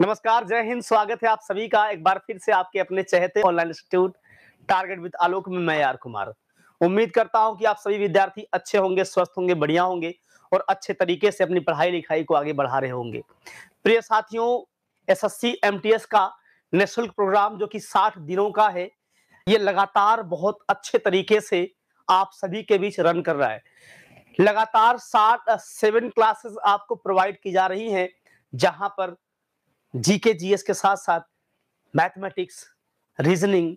नमस्कार जय हिंद स्वागत है आप सभी का एक बार फिर से आपके अपने चहेते online institute target with Alok में मैं यार कुमार उम्मीद करता हूं कि आप सभी विद्यार्थी अच्छे होंगे स्वस्थ होंगे बढ़िया होंगे और अच्छे तरीके से अपनी पढ़ाई लिखाई को आगे बढ़ा रहे होंगे प्रिय साथियों एस एमटीएस का निःशुल्क प्रोग्राम जो कि साठ दिनों का है ये लगातार बहुत अच्छे तरीके से आप सभी के बीच रन कर रहा है लगातार साठ सेवन क्लासेस आपको प्रोवाइड की जा रही हैं जहां पर जीके जीएस के साथ साथ मैथमेटिक्स रीजनिंग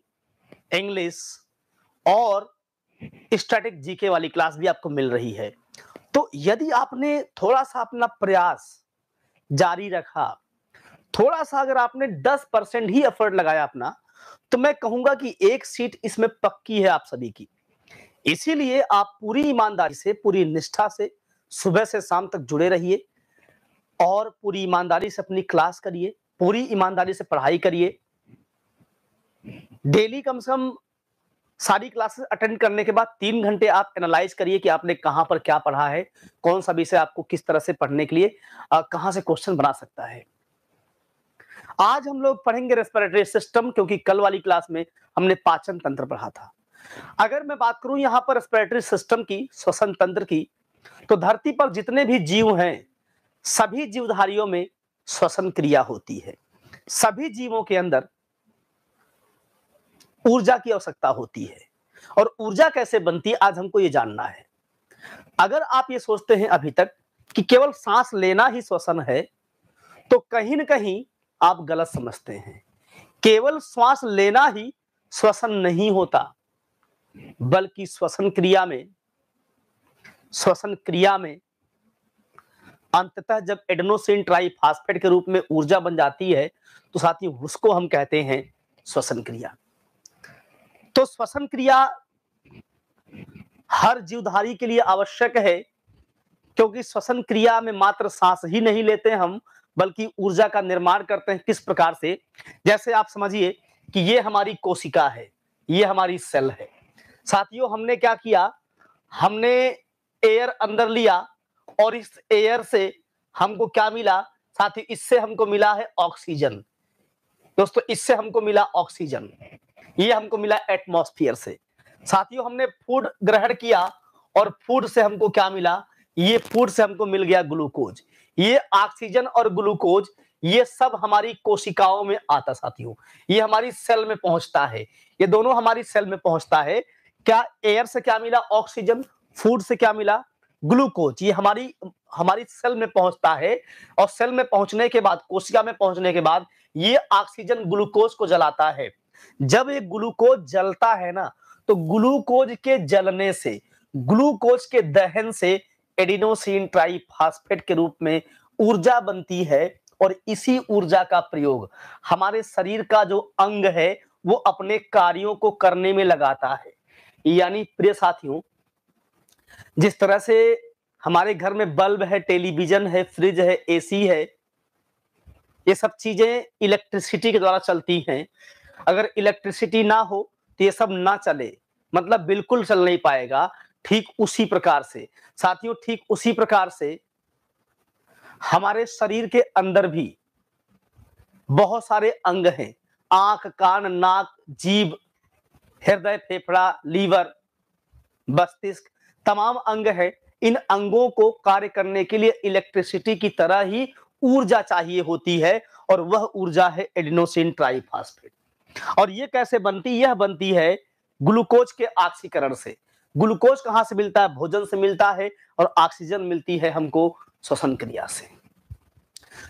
इंग्लिश और स्टैटिक जीके वाली क्लास भी आपको मिल रही है तो यदि आपने थोड़ा सा अपना प्रयास जारी रखा थोड़ा सा अगर आपने 10 परसेंट ही एफर्ट लगाया अपना तो मैं कहूंगा कि एक सीट इसमें पक्की है आप सभी की इसीलिए आप पूरी ईमानदारी से पूरी निष्ठा से सुबह से शाम तक जुड़े रहिए और पूरी ईमानदारी से अपनी क्लास करिए पूरी ईमानदारी से पढ़ाई करिए डेली कम से कम सारी क्लासेस अटेंड करने के बाद तीन घंटे आप एनालाइज करिए कि आपने कहां पर क्या पढ़ा है कौन सा विषय आपको किस तरह से पढ़ने के लिए कहाँ से क्वेश्चन बना सकता है आज हम लोग पढ़ेंगे रेस्पिरेटरी सिस्टम क्योंकि कल वाली क्लास में हमने पाचन तंत्र पढ़ा था अगर मैं बात करूं यहां पर रेस्पिरेटरी सिस्टम की श्वसन तंत्र की तो धरती पर जितने भी जीव हैं सभी जीवधारियों में श्वसन क्रिया होती है सभी जीवों के अंदर ऊर्जा की आवश्यकता होती है और ऊर्जा कैसे बनती है आज हमको ये जानना है अगर आप ये सोचते हैं अभी तक कि केवल सांस लेना ही श्वसन है तो कहीं ना कहीं आप गलत समझते हैं केवल श्वास लेना ही श्वसन नहीं होता बल्कि श्वसन क्रिया में श्वसन क्रिया में अंततः जब एडनोसिन ट्राइफास्फेट के रूप में ऊर्जा बन जाती है तो साथ ही उसको हम कहते हैं श्वसन क्रिया तो श्वसन क्रिया हर जीवधारी के लिए आवश्यक है क्योंकि श्वसन क्रिया में मात्र सांस ही नहीं लेते हम बल्कि ऊर्जा का निर्माण करते हैं किस प्रकार से जैसे आप समझिए कि ये हमारी कोशिका है ये हमारी सेल है साथियों हमने क्या किया हमने एयर अंदर लिया और इस एयर से हमको क्या मिला साथ ही इससे हमको मिला है ऑक्सीजन दोस्तों इससे हमको मिला ऑक्सीजन ये हमको मिला एटमोस्फियर से साथियों हमने फूड ग्रहण किया और फूड से हमको क्या मिला ये फूड से हमको मिल गया ग्लूकोज ये ऑक्सीजन और ग्लूकोज ये सब हमारी कोशिकाओं में आता साथियों ये हमारी सेल में पहुंचता है ये दोनों हमारी सेल में पहुंचता है क्या एयर से क्या मिला ऑक्सीजन फूड से क्या मिला ग्लूकोज ये हमारी हमारी सेल में पहुंचता है और सेल में पहुंचने के बाद कोशिका में पहुंचने के बाद ये ऑक्सीजन ग्लूकोज को जलाता है जब ये ग्लूकोज जलता है ना तो ग्लूकोज के जलने से ग्लूकोज के दहन से एडिनोसिन ट्राइफास्फेट के रूप में ऊर्जा बनती है और इसी ऊर्जा का प्रयोग हमारे शरीर का जो अंग है वो अपने कार्यों को करने में लगाता है यानी प्रिय साथियों जिस तरह से हमारे घर में बल्ब है टेलीविजन है फ्रिज है एसी है ये सब चीजें इलेक्ट्रिसिटी के द्वारा चलती हैं अगर इलेक्ट्रिसिटी ना हो तो ये सब ना चले मतलब बिल्कुल चल नहीं पाएगा ठीक उसी प्रकार से साथियों ठीक उसी प्रकार से हमारे शरीर के अंदर भी बहुत सारे अंग हैं आंख कान नाक जीभ हृदय फेफड़ा लीवर मस्तिष्क तमाम अंग है इन अंगों को कार्य करने के लिए इलेक्ट्रिसिटी की तरह ही ऊर्जा चाहिए होती है और वह ऊर्जा है एडिनोसिन ट्राइफास्फेट और यह कैसे बनती यह बनती है ग्लूकोज के ऑक्सीकरण से ग्लूकोज कहां से मिलता है भोजन से मिलता है और ऑक्सीजन मिलती है हमको श्वसन क्रिया से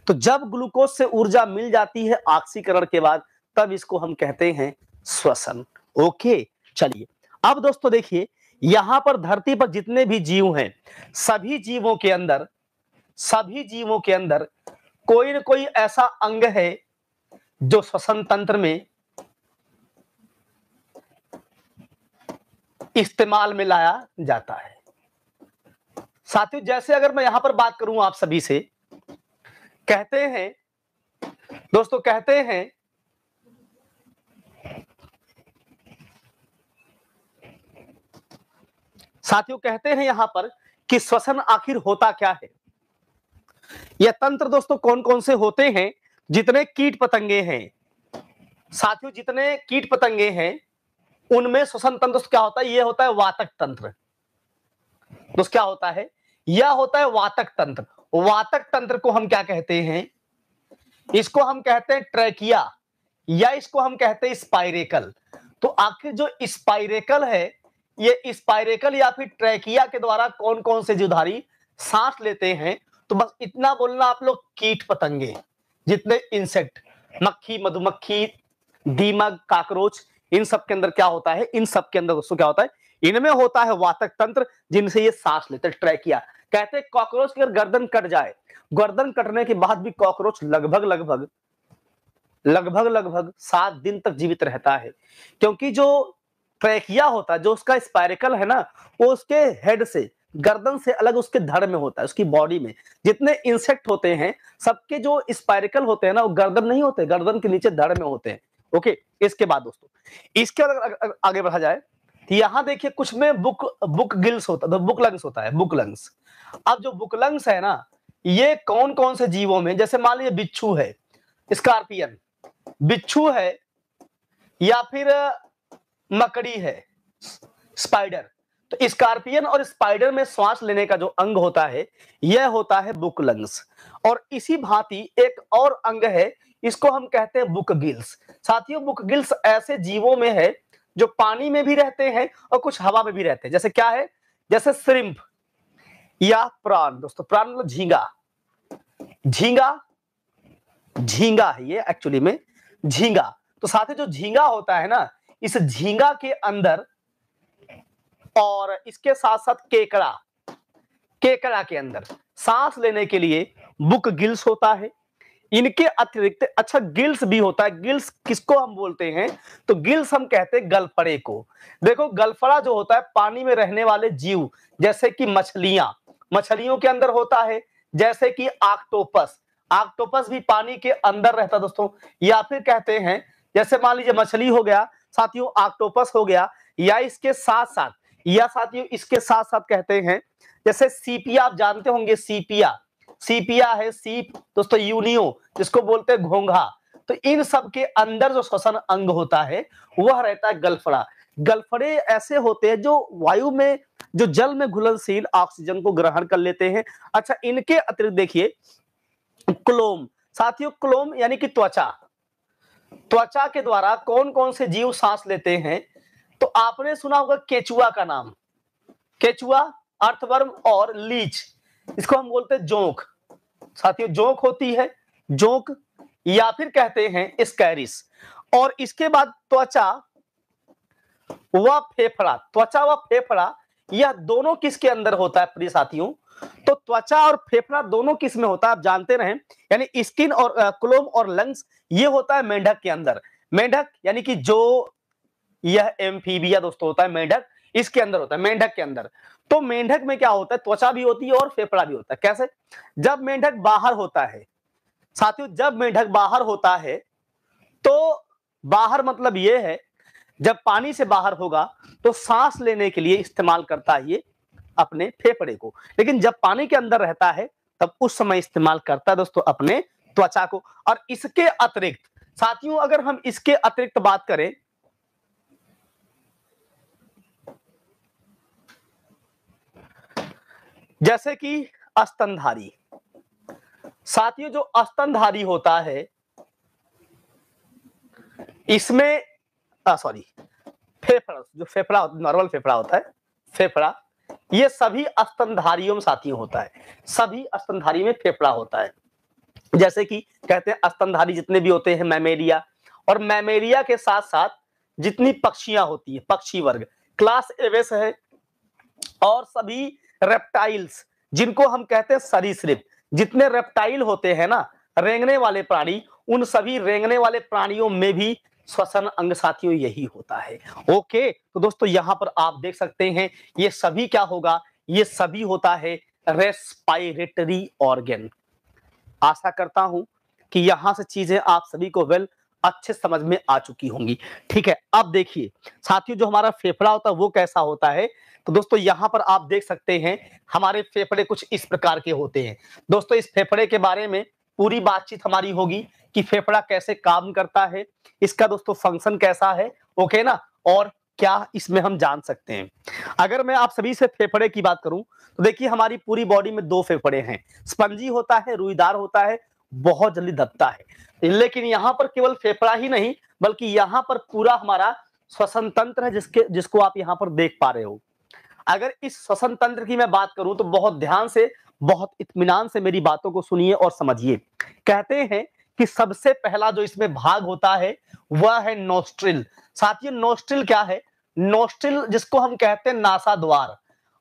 तो जब ग्लूकोज से ऊर्जा मिल जाती है ऑक्सीकरण के बाद तब इसको हम कहते हैं श्वसन ओके चलिए अब दोस्तों देखिए यहां पर धरती पर जितने भी जीव हैं सभी जीवों के अंदर सभी जीवों के अंदर कोई ना कोई ऐसा अंग है जो श्वसन तंत्र में इस्तेमाल में लाया जाता है साथियों जैसे अगर मैं यहां पर बात करूं आप सभी से कहते हैं दोस्तों कहते हैं साथियों कहते हैं यहां पर कि श्वसन आखिर होता क्या है यह तंत्र दोस्तों कौन कौन से होते हैं जितने कीट पतंगे हैं साथियों जितने कीट पतंगे हैं उनमें श्वसन तंत्र क्या होता है यह होता है वातक तंत्र दोस्त क्या होता है यह होता है वातक तंत्र वातक तंत्र को हम क्या कहते हैं इसको हम कहते हैं ट्रैकिया या इसको हम कहते हैं स्पाइरेकल तो आखिर जो स्पाइरेकल है ये स्पाइरेकल या फिर ट्रैकिया के द्वारा कौन कौन से जीवधारी सांस लेते हैं तो बस इतना बोलना आप लोग कीट पतंगे जितने इंसेक्ट मक्खी मधुमक्खी दीमक काकरोच इन सब के अंदर क्या होता है इन सब के अंदर दोस्तों क्या होता है इनमें होता है वातक तंत्र जिनसे ये सांस लेते हैं ट्रैकिया कहते हैं कॉकरोच की अगर गर्दन कट जाए गर्दन कटने के बाद भी कॉकरोच लगभग लगभग लगभग लगभग सात दिन तक जीवित रहता है क्योंकि जो ट्रैकिया होता है जो उसका स्पायरिकल है ना वो उसके हेड से गर्दन से अलग उसके धड़ में होता है उसकी बॉडी में जितने इंसेक्ट होते हैं सबके जो स्पायरिकल होते हैं ना वो गर्दन नहीं होते गर्दन के नीचे धड़ में होते हैं ओके इसके बाद दोस्तों इसके अगर आगे बढ़ा जाए तो यहाँ देखिए कुछ में बुक बुक गिल्स होता है बुक लंग्स होता है बुक लंग्स अब जो बुक लंग्स है ना ये कौन कौन से जीवों में जैसे मान लीजिए बिच्छू है स्कॉर्पियन बिच्छू है या फिर मकड़ी है स्पाइडर तो स्कॉर्पियन और स्पाइडर में श्वास लेने का जो अंग होता है यह होता है बुक लंग्स और इसी भांति एक और अंग है इसको हम कहते हैं बुक गिल्स साथियों बुक गिल्स ऐसे जीवों में है जो पानी में भी रहते हैं और कुछ हवा में भी रहते हैं जैसे क्या है जैसे श्रिम्प या प्राण दोस्तों प्राण मतलब झींगा झींगा झींगा है ये एक्चुअली में झींगा तो साथ ही जो झींगा होता है ना इस झींगा के अंदर और इसके साथ साथ केकड़ा केकड़ा के अंदर सांस लेने के लिए बुक गिल्स होता है इनके अतिरिक्त अच्छा गिल्स भी होता है गिल्स किसको हम बोलते हैं तो गिल्स हम कहते हैं गलफड़े को देखो गलफड़ा जो होता है पानी में रहने वाले जीव जैसे कि मछलियां मछलियों के अंदर होता है जैसे कि आक्टोपस आक्टोपस भी पानी के अंदर रहता है दोस्तों या फिर कहते हैं जैसे मान लीजिए मछली हो गया साथियों ऑक्टोपस हो गया या इसके साथ साथ या साथियों इसके साथ साथ कहते हैं जैसे सीपिया आप जानते होंगे सीपिया सीपिया है सीप दोस्तों यूनियो जिसको बोलते हैं घोंघा तो इन सब के अंदर जो श्वसन अंग होता है वह रहता है गलफड़ा गलफड़े ऐसे होते हैं जो वायु में जो जल में घुलनशील ऑक्सीजन को ग्रहण कर लेते हैं अच्छा इनके अतिरिक्त देखिए क्लोम साथियों क्लोम यानी कि त्वचा त्वचा के द्वारा कौन कौन से जीव सांस लेते हैं तो आपने सुना होगा केचुआ का नाम केचुआ अर्थवर्म और लीच इसको हम बोलते हैं जोंक साथियों जोंक होती है जोंक या फिर कहते हैं स्कैरिस और इसके बाद त्वचा व फेफड़ा त्वचा व फेफड़ा यह दोनों किस के अंदर होता है प्रिय साथियों तो त्वचा और फेफड़ा दोनों किस में होता है आप जानते रहे यानी स्किन और क्लोम और लंग्स ये होता है मेंढक के अंदर मेंढक यानी कि जो यह एम्फीबिया दोस्तों होता है मेंढक इसके अंदर होता है मेंढक के अंदर तो मेंढक में क्या होता है त्वचा भी होती है और फेफड़ा भी होता है कैसे जब मेंढक बाहर होता है साथियों जब मेंढक बाहर होता है तो बाहर मतलब यह है जब पानी से बाहर होगा तो सांस लेने के लिए इस्तेमाल करता है ये अपने फेफड़े को लेकिन जब पानी के अंदर रहता है तब उस समय इस्तेमाल करता है दोस्तों अपने त्वचा को और इसके अतिरिक्त साथियों अगर हम इसके अतिरिक्त बात करें जैसे कि अस्तनधारी साथियों जो अस्तनधारी होता है इसमें सॉरी हाँ, फेफड़ा जो फेफड़ा नॉर्मल फेफड़ा होता है फेफड़ा ये सभी अस्तनधारियों में साथी होता है सभी अस्तनधारी में फेफड़ा होता है जैसे कि कहते हैं अस्तनधारी जितने भी होते हैं मैमेरिया और मैमेरिया के साथ साथ जितनी पक्षियां होती है पक्षी वर्ग क्लास एवेस है और सभी रेप्टाइल्स जिनको हम कहते हैं सरीसृप जितने रेप्टाइल होते हैं ना रेंगने वाले प्राणी उन सभी रेंगने वाले प्राणियों में भी श्वसन अंग साथियों यही होता है ओके तो दोस्तों यहां पर आप देख सकते हैं ये सभी क्या होगा ये सभी होता है रेस्पायरेटरी ऑर्गेन आशा करता हूं कि यहां से चीजें आप सभी को वेल अच्छे समझ में आ चुकी होंगी ठीक है अब देखिए साथियों जो हमारा फेफड़ा होता है वो कैसा होता है तो दोस्तों यहां पर आप देख सकते हैं हमारे फेफड़े कुछ इस प्रकार के होते हैं दोस्तों इस फेफड़े के बारे में पूरी बातचीत हमारी होगी कि फेफड़ा कैसे काम करता है इसका दोस्तों फंक्शन कैसा है ओके ना और क्या इसमें हम जान सकते हैं अगर मैं आप सभी से फेफड़े की बात करूं तो देखिए हमारी पूरी बॉडी में दो फेफड़े हैं स्पंजी होता है रुईदार होता है बहुत जल्दी दबता है लेकिन यहाँ पर केवल फेफड़ा ही नहीं बल्कि यहाँ पर पूरा हमारा श्वसन तंत्र है जिसके जिसको आप यहाँ पर देख पा रहे हो अगर इस श्वसन तंत्र की मैं बात करूं तो बहुत ध्यान से बहुत इत्मीनान से मेरी बातों को सुनिए और समझिए कहते हैं कि सबसे पहला जो इसमें भाग होता है वह है नोस्ट्रिल साथियों नोस्ट्रिल क्या है नोस्ट्रिल जिसको हम कहते हैं नासा द्वार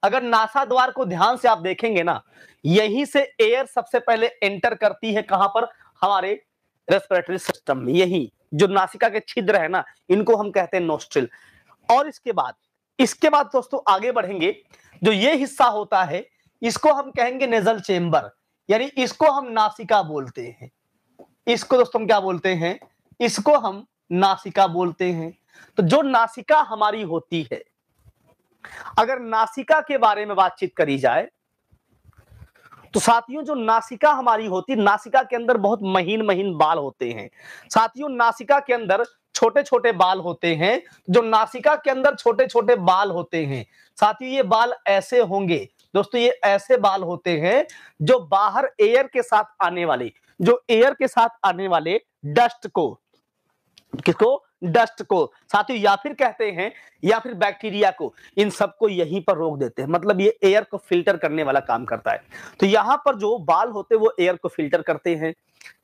अगर नासा द्वार को ध्यान से आप देखेंगे ना यहीं से एयर सबसे पहले एंटर करती है कहां पर हमारे रेस्पिरेटरी सिस्टम में यही जो नासिका के छिद्र है ना इनको हम कहते हैं नोस्ट्रिल और इसके बाद इसके बाद दोस्तों आगे बढ़ेंगे जो ये हिस्सा होता है इसको हम कहेंगे नेजल चेम्बर यानी इसको हम नासिका बोलते हैं इसको दोस्तों हम क्या बोलते हैं इसको हम नासिका बोलते हैं तो जो नासिका हमारी होती है अगर नासिका के बारे में बातचीत करी जाए तो साथियों जो नासिका हमारी होती नासिका के अंदर बहुत महीन महीन बाल होते हैं साथियों नासिका के अंदर छोटे छोटे बाल होते हैं जो नासिका के अंदर छोटे छोटे बाल होते हैं साथियों ये बाल ऐसे होंगे दोस्तों ये ऐसे बाल होते हैं जो बाहर एयर के साथ आने वाले जो एयर के साथ आने वाले डस्ट को किसको डस्ट को साथियों या फिर कहते हैं या फिर बैक्टीरिया को इन सबको यहीं पर रोक देते हैं मतलब ये एयर को फिल्टर करने वाला काम करता है तो यहाँ पर जो बाल होते हैं वो एयर को फिल्टर करते हैं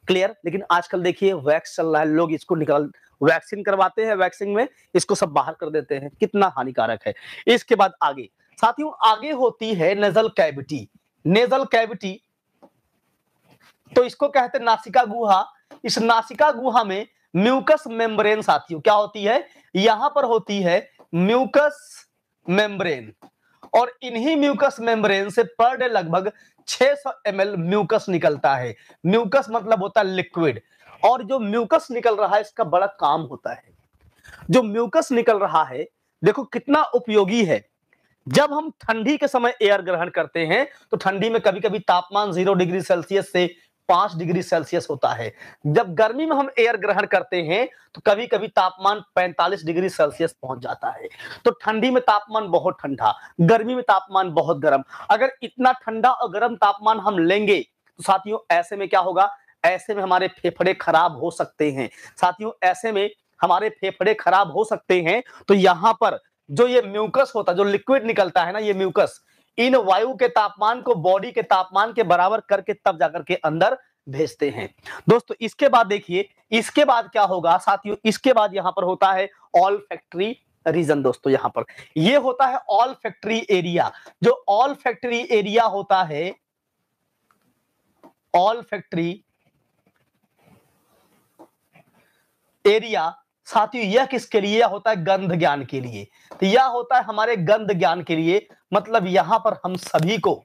क्लियर लेकिन आजकल देखिए वैक्स चल रहा है लोग इसको निकाल वैक्सीन करवाते हैं वैक्सीन में इसको सब बाहर कर देते हैं कितना हानिकारक है इसके बाद आगे साथियों आगे होती है नेजल कैविटी नेजल कैविटी तो इसको कहते हैं नासिका गुहा इस नासिका गुहा में म्यूकस मेम्ब्रेन साथियों क्या होती है यहां पर होती है म्यूकस मेम्ब्रेन और इन्हीं म्यूकस मेम्ब्रेन से पर डे लगभग 600 सौ म्यूकस निकलता है म्यूकस मतलब होता है लिक्विड और जो म्यूकस निकल रहा है इसका बड़ा काम होता है जो म्यूकस निकल रहा है देखो कितना उपयोगी है जब हम ठंडी के समय एयर ग्रहण करते हैं तो ठंडी में कभी कभी तापमान जीरो डिग्री सेल्सियस से पांच डिग्री सेल्सियस होता है जब गर्मी में हम एयर ग्रहण करते हैं तो कभी कभी तापमान पैंतालीस डिग्री सेल्सियस पहुंच जाता है तो ठंडी में तापमान बहुत ठंडा गर्मी में तापमान बहुत गर्म अगर इतना ठंडा और गर्म तापमान हम लेंगे तो साथियों ऐसे में क्या होगा ऐसे में हमारे फेफड़े खराब हो सकते हैं साथियों ऐसे में हमारे फेफड़े खराब हो सकते हैं तो यहां पर जो ये म्यूकस होता है जो लिक्विड निकलता है ना ये म्यूकस इन वायु के तापमान को बॉडी के तापमान के बराबर करके तब जाकर के अंदर भेजते हैं दोस्तों इसके बाद देखिए इसके बाद क्या होगा साथियों इसके बाद यहां पर होता है ऑल फैक्ट्री रीजन दोस्तों यहां पर यह होता है ऑल फैक्ट्री एरिया जो ऑल फैक्ट्री एरिया होता है ऑल फैक्ट्री एरिया साथियों यह किसके लिए होता है गंध ज्ञान के लिए तो यह होता है हमारे गंध ज्ञान के लिए मतलब यहां पर हम सभी को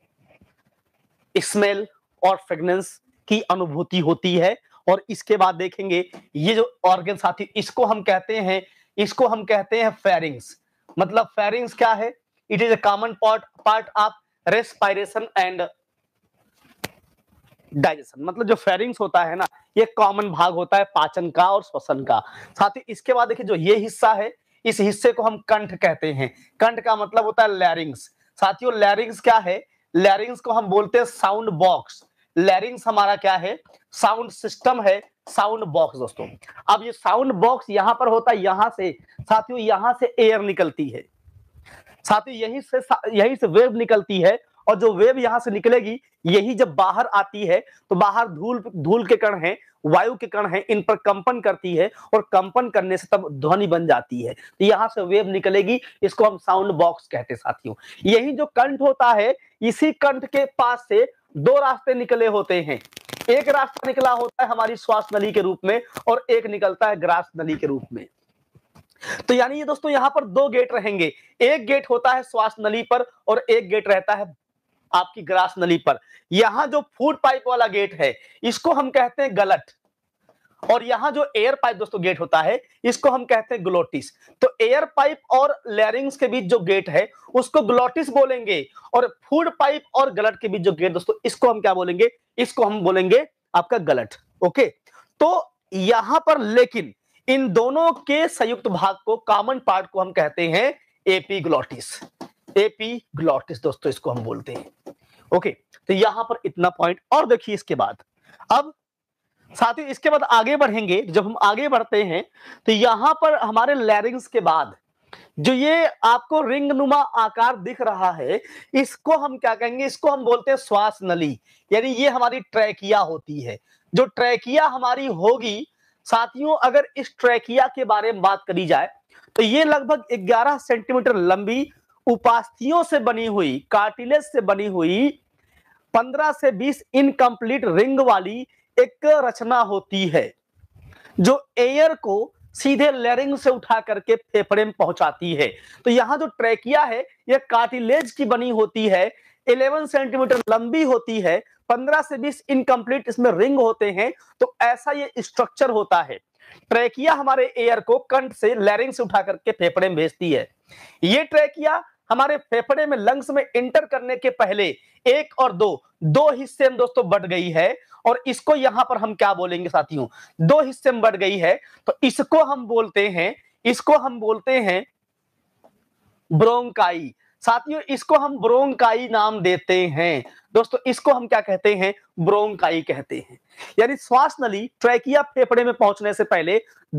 स्मेल और फ्रेग्रेंस की अनुभूति होती है और इसके बाद देखेंगे ये जो ऑर्गन साथी इसको हम कहते हैं इसको हम कहते हैं फेरिंग्स मतलब फेरिंग्स क्या है it is a common part part of respiration and digestion मतलब जो फेरिंग्स होता है ना ये कॉमन भाग होता है पाचन का और श्वसन का साथ ही इसके बाद देखिए जो ये हिस्सा है इस हिस्से को हम कंठ कहते हैं कंठ का मतलब होता है लैरिंग्स साथियों लैरिंग्स क्या है लैरिंग्स को हम बोलते हैं साउंड बॉक्स लैरिंग्स हमारा क्या है साउंड सिस्टम है साउंड बॉक्स दोस्तों अब ये साउंड बॉक्स यहां पर होता है यहां से साथियों यहां से एयर निकलती है साथ ही यही से यही से वेव निकलती है और जो वेव यहां से निकलेगी यही जब बाहर आती है तो बाहर धूल धूल के कण हैं वायु के कण हैं इन पर कंपन करती है और कंपन करने से तब ध्वनि बन जाती है तो यहां से वेव निकलेगी इसको हम साउंड बॉक्स कहते साथियों यही जो कंठ होता है इसी कंठ के पास से दो रास्ते निकले होते हैं एक रास्ता निकला होता है हमारी श्वास नली के रूप में और एक निकलता है ग्रास नली के रूप में तो यानी ये दोस्तों यहां पर दो गेट रहेंगे एक गेट होता है श्वास नली पर और एक गेट रहता है आपकी ग्रास नली पर यहां जो फूड पाइप वाला गेट है इसको हम कहते हैं गलट और यहां जो एयर पाइप दोस्तों गेट होता है इसको हम कहते हैं ग्लोटिस तो एयर पाइप और लेरिंग्स के बीच जो गेट है उसको ग्लोटिस बोलेंगे और फूड पाइप और गलट के बीच जो गेट दोस्तों इसको हम क्या बोलेंगे इसको हम बोलेंगे आपका गलट ओके तो यहां पर लेकिन इन दोनों के संयुक्त भाग को कॉमन पार्ट को हम कहते हैं एपी एपी ग्लॉटिस दोस्तों इसको हम बोलते हैं ओके तो यहां पर इतना पॉइंट और देखिए इसके बाद अब साथ ही इसके बाद आगे बढ़ेंगे जब हम आगे बढ़ते हैं तो यहां पर हमारे लैरिंग्स के बाद जो ये आपको रिंग नुमा आकार दिख रहा है इसको हम क्या कहेंगे इसको हम बोलते हैं श्वास नली यानी ये हमारी ट्रैकिया होती है जो ट्रैकिया हमारी होगी साथियों अगर इस ट्रैकिया के बारे में बात करी जाए तो ये लगभग 11 सेंटीमीटर लंबी उपास्थियों से बनी हुई कार्टिलेज से बनी हुई 15 से 20 इनकम्प्लीट रिंग वाली एक रचना होती है जो एयर को सीधे लेरिंग से उठा करके फेफड़े में पहुंचाती है तो यहां जो ट्रेकिया है यह कार्टिलेज की बनी होती है 11 सेंटीमीटर लंबी होती है 15 से 20 इनकम्प्लीट इसमें रिंग होते हैं तो ऐसा ये स्ट्रक्चर होता है ट्रेकिया हमारे एयर को कंठ से लैरिंग से उठा करके फेफड़े में भेजती है ये ट्रेकिया हमारे फेफड़े में लंग्स में इंटर करने के पहले एक और दो दो हिस्से में दोस्तों बढ़ गई है और इसको यहां पर हम क्या बोलेंगे साथियों दो हिस्से में बढ़ गई है तो इसको हम बोलते हैं इसको हम बोलते हैं ब्रोंकाई साथियों इसको हम ब्रोंकाई नाम देते हैं दोस्तों इसको हम क्या कहते हैं ब्रोंकाई कहते हैं यानी श्वास नली ट्रैकिया फेफड़े में पहुंचने से पहले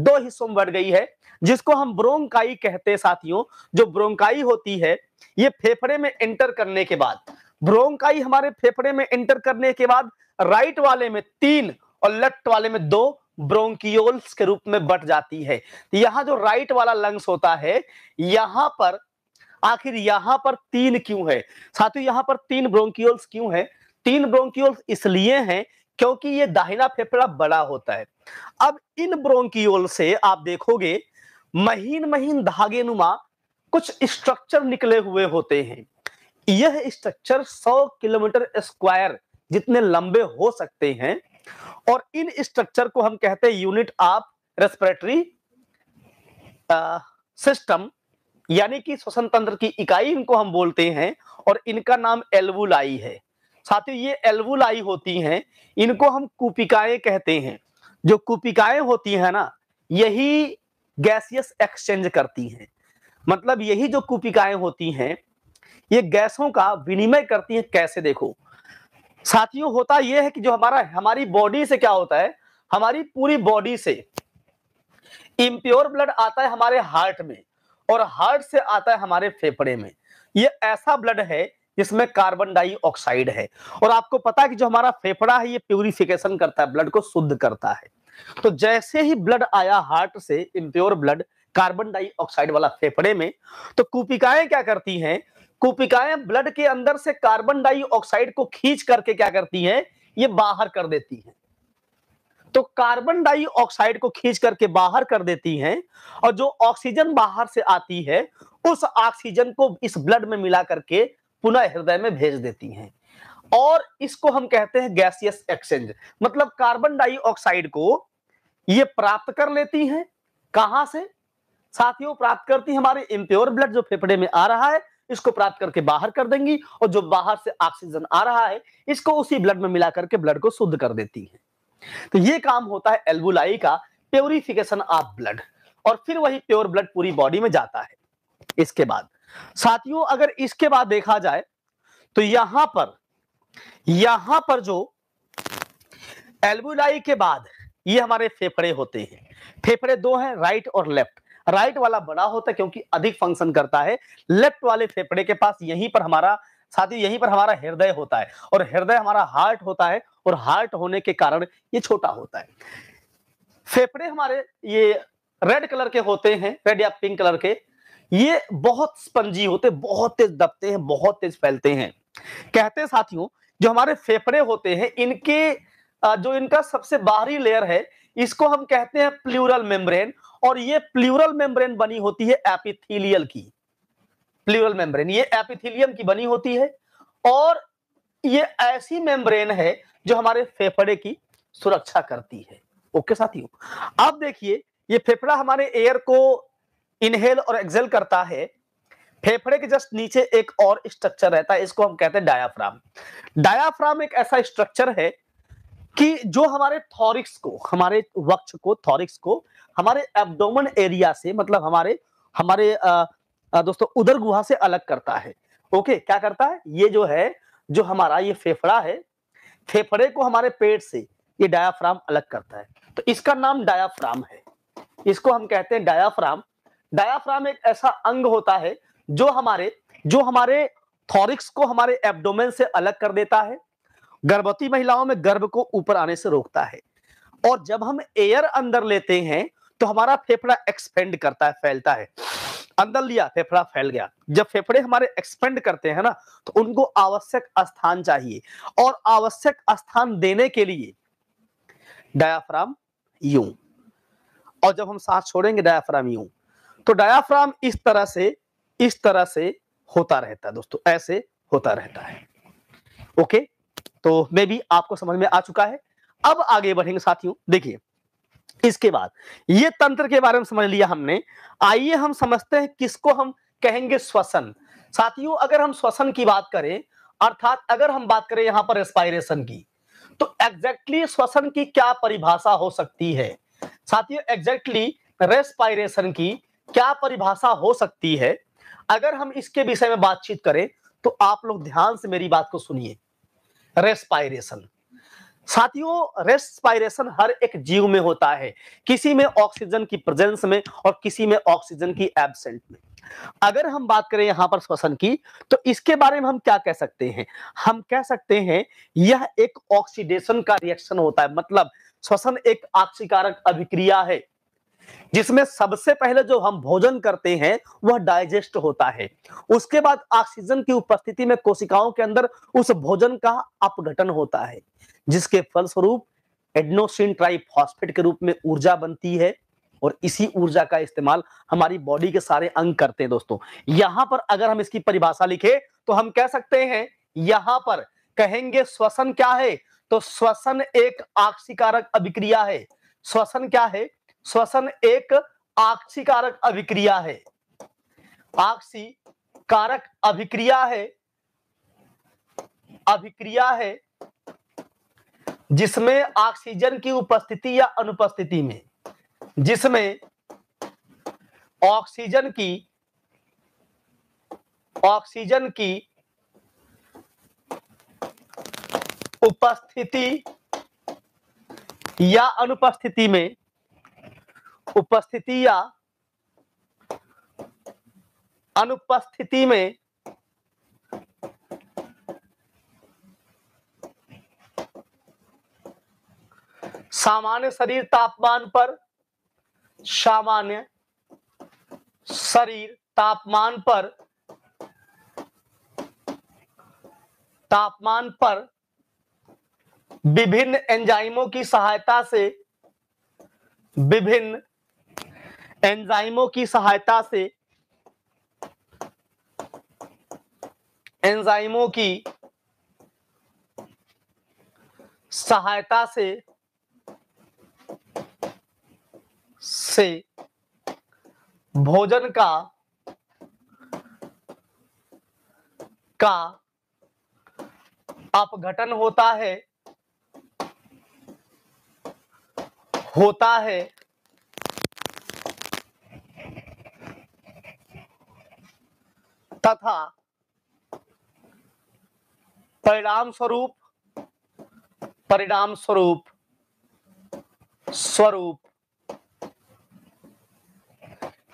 दो हिस्सों में बढ़ गई है जिसको हम ब्रोंकाई कहते हैं साथियों जो ब्रोंकाई होती है ये फेफड़े में एंटर करने के बाद ब्रोंकाई हमारे फेफड़े में एंटर करने के बाद राइट वाले में तीन और लेफ्ट वाले में दो ब्रोंकियोल्स के रूप में बट जाती है यहां जो राइट वाला लंग्स होता है यहां पर आखिर यहां पर तीन क्यों है साथियों यहां पर तीन ब्रोंकियोल्स क्यों है तीन ब्रोंकियोल्स इसलिए हैं क्योंकि ये दाहिना फेफड़ा बड़ा होता है अब इन ब्रोंकियोल से आप देखोगे महीन महीन धागे नुमा कुछ स्ट्रक्चर निकले हुए होते हैं यह स्ट्रक्चर 100 किलोमीटर स्क्वायर जितने लंबे हो सकते हैं और इन स्ट्रक्चर को हम कहते हैं यूनिट ऑफ रेस्पिरेटरी सिस्टम यानी कि श्वसन तंत्र की इकाई इनको हम बोलते हैं और इनका नाम एल्वुलाई है साथियों ये एल्वुलाई होती हैं इनको हम कुपिकाएं कहते हैं जो कुपिकाएं होती है ना यही गैसियस एक्सचेंज करती हैं मतलब यही जो कुपिकाएं होती हैं ये गैसों का विनिमय करती हैं कैसे देखो साथियों होता यह है कि जो हमारा हमारी बॉडी से क्या होता है हमारी पूरी बॉडी से इम्प्योर ब्लड आता है हमारे हार्ट में और हार्ट से आता है हमारे फेफड़े में ये ऐसा ब्लड है जिसमें कार्बन डाइऑक्साइड है और आपको पता है कि जो हमारा फेफड़ा है ये प्यूरिफिकेशन करता है ब्लड को शुद्ध करता है तो जैसे ही ब्लड आया हार्ट से इम्प्योर ब्लड कार्बन डाइऑक्साइड वाला फेफड़े में तो कूपिकाएं क्या करती हैं कूपिकाएं ब्लड के अंदर से कार्बन डाइऑक्साइड को खींच करके क्या करती हैं ये बाहर कर देती हैं तो कार्बन डाइऑक्साइड को खींच करके बाहर कर देती हैं और जो ऑक्सीजन बाहर से आती है उस ऑक्सीजन को इस ब्लड में मिला करके पुनः हृदय में भेज देती हैं और इसको हम कहते हैं गैसियस एक्सचेंज मतलब कार्बन डाइऑक्साइड को ये प्राप्त कर लेती हैं कहां से साथियों प्राप्त करती है हमारे इम्प्योर ब्लड जो फेफड़े में आ रहा है इसको प्राप्त करके बाहर कर देंगी और जो बाहर से ऑक्सीजन आ रहा है इसको उसी ब्लड में मिला करके ब्लड को शुद्ध कर देती है तो ये काम होता है एल्बुलाई का प्योरिफिकेशन ऑफ ब्लड और फिर वही प्योर ब्लड पूरी बॉडी में जाता है इसके बाद साथियों अगर इसके बाद देखा जाए तो यहां पर यहां पर जो एल्बुलाई के बाद ये हमारे फेफड़े होते हैं फेफड़े दो हैं राइट और लेफ्ट राइट वाला बड़ा होता है क्योंकि अधिक फंक्शन करता है लेफ्ट वाले फेफड़े के पास यहीं पर हमारा साथ ही यहीं पर हमारा हृदय होता है और हृदय हमारा हार्ट होता है और हार्ट होने के कारण ये छोटा होता है फेफड़े हमारे ये रेड कलर के होते हैं रेड या पिंक कलर के ये बहुत स्पंजी होते बहुत तेज दबते हैं बहुत तेज फैलते हैं कहते हैं साथियों जो हमारे फेफड़े होते हैं इनके जो इनका सबसे बाहरी लेयर है इसको हम कहते हैं प्लूरल मेम्ब्रेन और ये प्लूरल मेम्ब्रेन बनी होती है एपिथीलियल की प्लूरल मेम्ब्रेन ये एपिथिलियम की बनी होती है और ये ऐसी मेम्ब्रेन है जो हमारे फेफड़े की सुरक्षा करती है ओके साथियों अब देखिए ये फेफड़ा हमारे एयर को इनहेल और एक्सेल करता है फेफड़े के जस्ट नीचे एक और स्ट्रक्चर रहता है इसको हम कहते हैं डायाफ्राम डायाफ्राम एक ऐसा स्ट्रक्चर है कि जो हमारे थॉरिक्स को हमारे वक्ष को थॉरिक्स को हमारे एब्डोमन एरिया से मतलब हमारे हमारे आ, दोस्तों उधर गुहा से अलग करता है ओके क्या करता है ये जो है जो हमारा ये फेफड़ा है फेफड़े को हमारे पेट से ये डायाफ्राम अलग करता है तो इसका नाम डायाफ्राम है इसको हम कहते हैं डायाफ्राम डायाफ्राम एक ऐसा अंग होता है जो हमारे जो हमारे थॉरिक्स को हमारे एब्डोमेन से अलग कर देता है गर्भवती महिलाओं में गर्भ को ऊपर आने से रोकता है और जब हम एयर अंदर लेते हैं तो हमारा फेफड़ा एक्सपेंड करता है फैलता है अंदर लिया फेफड़ा फैल गया जब फेफड़े हमारे एक्सपेंड करते हैं ना तो उनको आवश्यक स्थान चाहिए और आवश्यक स्थान देने के लिए डायाफ्राम यू और जब हम सांस छोड़ेंगे डायाफ्राम यू तो डायाफ्राम इस तरह से इस तरह से होता रहता है दोस्तों ऐसे होता रहता है ओके तो मे भी आपको समझ में आ चुका है अब आगे बढ़ेंगे साथियों देखिए इसके बाद ये तंत्र के बारे में समझ लिया हमने आइए हम समझते हैं किसको हम कहेंगे श्वसन साथियों अगर हम श्वसन की बात करें अर्थात अगर हम बात करें यहां पर एस्पायरेशन की तो एग्जैक्टली श्वसन की क्या परिभाषा हो सकती है साथियों एग्जैक्टली रेस्पायरेशन की क्या परिभाषा हो सकती है अगर हम इसके विषय में बातचीत करें तो आप लोग ध्यान से मेरी बात को सुनिए रेस्पायरेशन साथियों रेस्पायरेशन हर एक जीव में होता है किसी में ऑक्सीजन की प्रेजेंस में और किसी में ऑक्सीजन की एबसेंट में अगर हम बात करें यहां पर श्वसन की तो इसके बारे में हम क्या कह सकते हैं हम कह सकते हैं यह एक ऑक्सीडेशन का रिएक्शन होता है मतलब श्वसन एक ऑक्सीकारक अभिक्रिया है जिसमें सबसे पहले जो हम भोजन करते हैं वह डाइजेस्ट होता है उसके बाद ऑक्सीजन की उपस्थिति में कोशिकाओं के अंदर उस भोजन का अपघटन होता है जिसके फलस्वरूप एडनोसिन ट्राइफॉस्फेट के रूप में ऊर्जा बनती है और इसी ऊर्जा का इस्तेमाल हमारी बॉडी के सारे अंग करते हैं दोस्तों यहां पर अगर हम इसकी परिभाषा लिखे तो हम कह सकते हैं यहां पर कहेंगे श्वसन क्या है तो श्वसन एक आक्षिकारक अभिक्रिया है श्वसन क्या है श्वसन एक आक्षिकारक अभिक्रिया है आक्षी कारक अभिक्रिया है अभिक्रिया है जिसमें ऑक्सीजन की उपस्थिति या अनुपस्थिति में जिसमें ऑक्सीजन की ऑक्सीजन की उपस्थिति या अनुपस्थिति में उपस्थिति या अनुपस्थिति में सामान्य शरीर तापमान पर सामान्य शरीर तापमान पर तापमान पर विभिन्न एंजाइमों की सहायता से विभिन्न एंजाइमों की सहायता से एंजाइमों की सहायता से से भोजन का का अपघटन होता है होता है तथा परिणाम स्वरूप परिणाम स्वरूप स्वरूप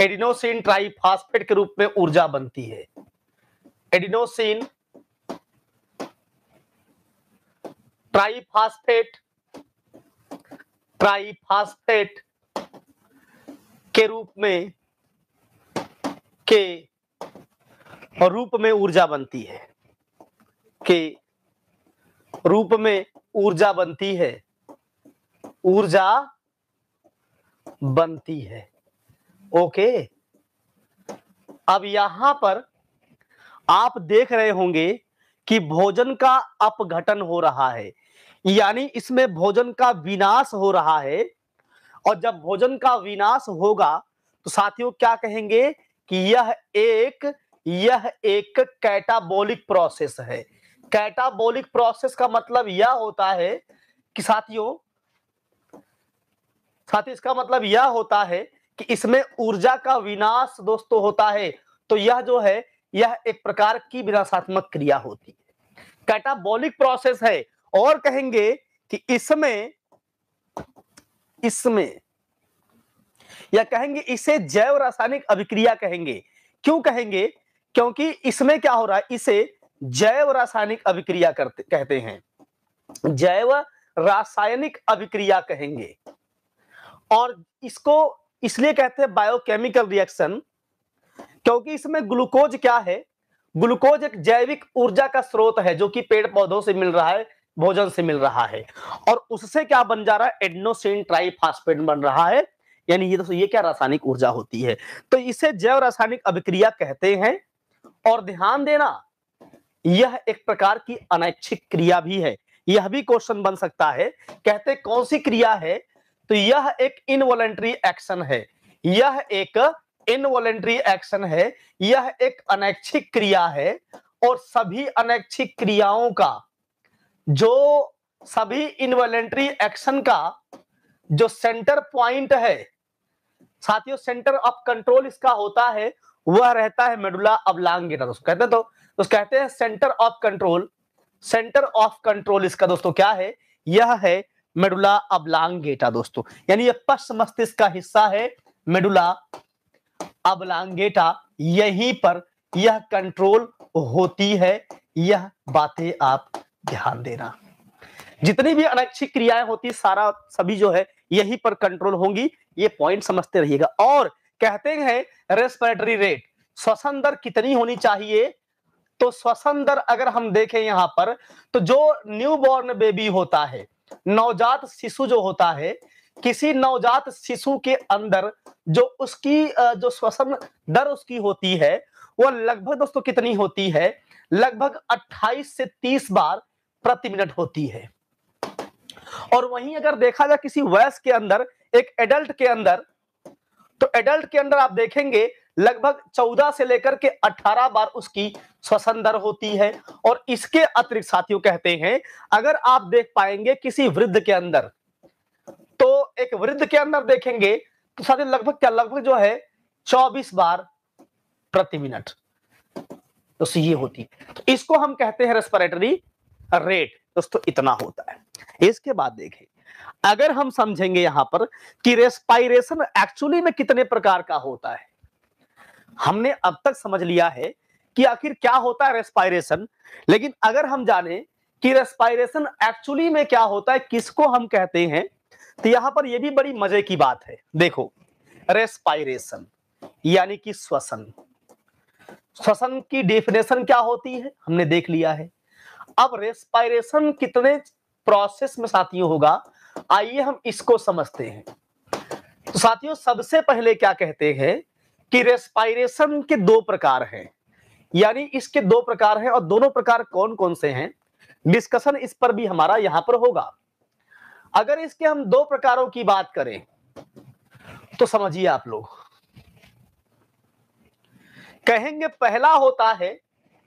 एडिनोसिन ट्राइफास्फेट के रूप में ऊर्जा बनती है एडिनोसिन ट्राइफास्फेट ट्राइफास्फेट के रूप में के रूप में ऊर्जा बनती है कि रूप में ऊर्जा बनती है ऊर्जा बनती है ओके अब यहां पर आप देख रहे होंगे कि भोजन का अपघटन हो रहा है यानी इसमें भोजन का विनाश हो रहा है और जब भोजन का विनाश होगा तो साथियों क्या कहेंगे कि यह एक यह एक कैटाबोलिक प्रोसेस है कैटाबोलिक प्रोसेस का मतलब यह होता है कि साथियों साथ इसका मतलब यह होता है कि इसमें ऊर्जा का विनाश दोस्तों होता है तो यह जो है यह एक प्रकार की विनाशात्मक क्रिया होती है कैटाबॉलिक प्रोसेस है और कहेंगे कि इसमें इसमें या कहेंगे इसे जैव रासायनिक अभिक्रिया कहेंगे क्यों कहेंगे क्योंकि इसमें क्या हो रहा है इसे जैव रासायनिक अभिक्रिया करते कहते हैं जैव रासायनिक अभिक्रिया कहेंगे और इसको इसलिए कहते हैं बायोकेमिकल रिएक्शन क्योंकि इसमें ग्लूकोज क्या है ग्लूकोज एक जैविक ऊर्जा का स्रोत है जो कि पेड़ पौधों से मिल रहा है भोजन से मिल रहा है और उससे क्या बन जा रहा है एडनोसिन ट्राइफास्फेट बन रहा है यानी ये तो ये क्या रासायनिक ऊर्जा होती है तो इसे जैव रासायनिक अभिक्रिया कहते हैं और ध्यान देना यह एक प्रकार की अनैच्छिक क्रिया भी है यह भी क्वेश्चन बन सकता है कहते कौन सी क्रिया है तो यह एक इनवॉलेंट्री एक्शन है यह एक इनवॉलेंट्री एक्शन है यह एक अनैच्छिक क्रिया है और सभी अनैच्छिक क्रियाओं का जो सभी इनवॉलेंट्री एक्शन का जो सेंटर पॉइंट है साथियों सेंटर ऑफ कंट्रोल इसका होता है वह रहता है मेडुला अबलांगिना दोस्तों कहते हैं तो दोस्तों कहते हैं centre of control centre of control इसका दोस्तों क्या है यह है मेडुला अबलांगेटा दोस्तों यानी यह पश्च मस्तिष्क का हिस्सा है मेडुला अबलांगेटा यहीं पर यह कंट्रोल होती है यह बातें आप ध्यान देना जितनी भी अनैच्छिक क्रियाएं होती सारा सभी जो है यहीं पर कंट्रोल होंगी ये पॉइंट समझते रहिएगा और कहते हैं रेस्पिरेटरी रेट श्वसन दर कितनी होनी चाहिए तो श्वसन दर अगर हम देखें यहां पर तो जो न्यू बॉर्न बेबी होता है नवजात शिशु जो होता है किसी नवजात शिशु के अंदर जो उसकी जो श्वसन दर उसकी होती है वह लगभग दोस्तों कितनी होती है लगभग 28 से 30 बार प्रति मिनट होती है और वहीं अगर देखा जाए किसी वयस के अंदर एक एडल्ट के अंदर तो एडल्ट के अंदर आप देखेंगे लगभग 14 से लेकर के 18 बार उसकी श्वसन दर होती है और इसके अतिरिक्त साथियों कहते हैं अगर आप देख पाएंगे किसी वृद्ध के अंदर तो एक वृद्ध के अंदर देखेंगे तो साथियों लगभग क्या लगभग जो है 24 बार प्रति मिनट तो ये होती है तो इसको हम कहते हैं रेस्पिरेटरी रेट दोस्तों इतना होता है इसके बाद देखें अगर हम समझेंगे यहां पर कि रेस्पायरेशन एक्चुअली में कितने प्रकार का होता है हमने अब तक समझ लिया है कि आखिर क्या होता है रेस्पायरेशन लेकिन अगर हम जाने कि रेस्पायरेशन एक्चुअली में क्या होता है किसको हम कहते हैं तो यहां पर यह भी बड़ी मजे की बात है देखो रेस्पायरेशन यानी कि श्वसन श्वसन की डेफिनेशन क्या होती है हमने देख लिया है अब रेस्पायरेशन कितने प्रोसेस में साथियों होगा आइए हम इसको समझते हैं तो साथियों सबसे पहले क्या कहते हैं कि रेस्पायरेशन के दो प्रकार हैं यानी इसके दो प्रकार हैं और दोनों प्रकार कौन कौन से हैं डिस्कशन इस पर भी हमारा यहां पर होगा अगर इसके हम दो प्रकारों की बात करें तो समझिए आप लोग कहेंगे पहला होता है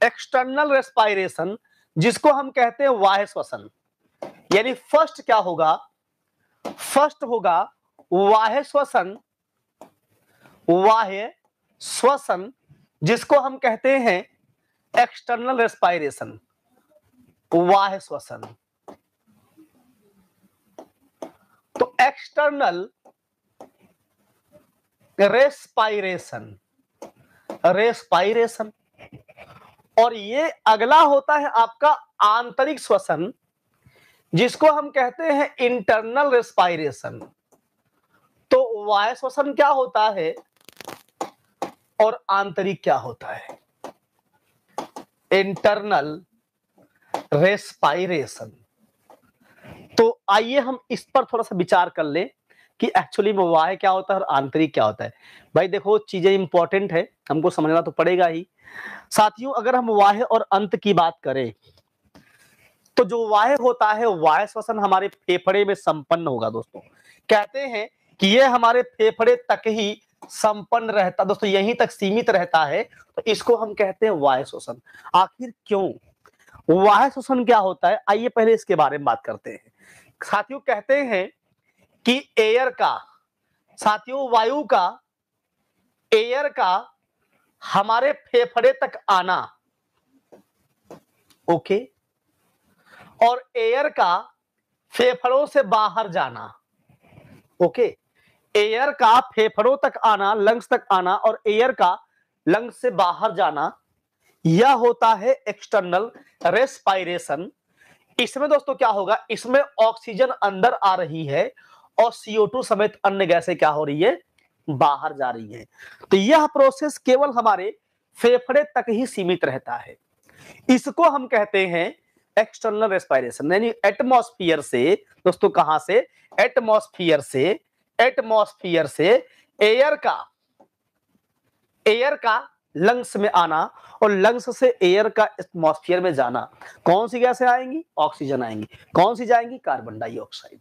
एक्सटर्नल रेस्पायरेशन जिसको हम कहते हैं वाह श्वसन यानी फर्स्ट क्या होगा फर्स्ट होगा वाह श्वसन वाह्य श्वसन जिसको हम कहते हैं एक्सटर्नल रेस्पायरेशन वाह्य श्वसन तो एक्सटर्नल रेस्पायरेशन रेस्पायरेशन और ये अगला होता है आपका आंतरिक श्वसन जिसको हम कहते हैं इंटरनल रेस्पायरेशन तो वायु श्वसन क्या होता है और आंतरिक क्या होता है इंटरनल रेस्पायरेशन तो आइए हम इस पर थोड़ा सा विचार कर लें कि एक्चुअली में वाय क्या होता है और आंतरिक क्या होता है भाई देखो चीजें इंपॉर्टेंट है हमको समझना तो पड़ेगा ही साथियों अगर हम वाह और अंत की बात करें तो जो वाय होता है वाय श्वसन हमारे फेफड़े में संपन्न होगा दोस्तों कहते हैं कि ये हमारे फेफड़े तक ही संपन्न रहता दोस्तों यहीं तक सीमित रहता है तो इसको हम कहते हैं वाय शोषण आखिर क्यों वाय शोषण क्या होता है आइए पहले इसके बारे में बात करते हैं साथियों कहते हैं कि एयर का साथियों वायु का एयर का हमारे फेफड़े तक आना ओके और एयर का फेफड़ों से बाहर जाना ओके एयर का फेफड़ों तक आना लंग्स तक आना और एयर का लंग्स से बाहर जाना यह होता है एक्सटर्नल रेस्पायरेशन इसमें दोस्तों क्या होगा इसमें ऑक्सीजन अंदर आ रही है और CO2 समेत अन्य गैसें क्या हो रही है बाहर जा रही है तो यह प्रोसेस केवल हमारे फेफड़े तक ही सीमित रहता है इसको हम कहते हैं एक्सटर्नल रेस्पायरेशन यानी एटमोस्फियर से दोस्तों कहां से एटमोस्फियर से एटमोस्फियर से एयर का एयर का लंग्स में आना और लंग्स से एयर का एटमोस्फियर में जाना कौन सी गैसें आएंगी ऑक्सीजन आएंगी कौन सी जाएंगी कार्बन डाइऑक्साइड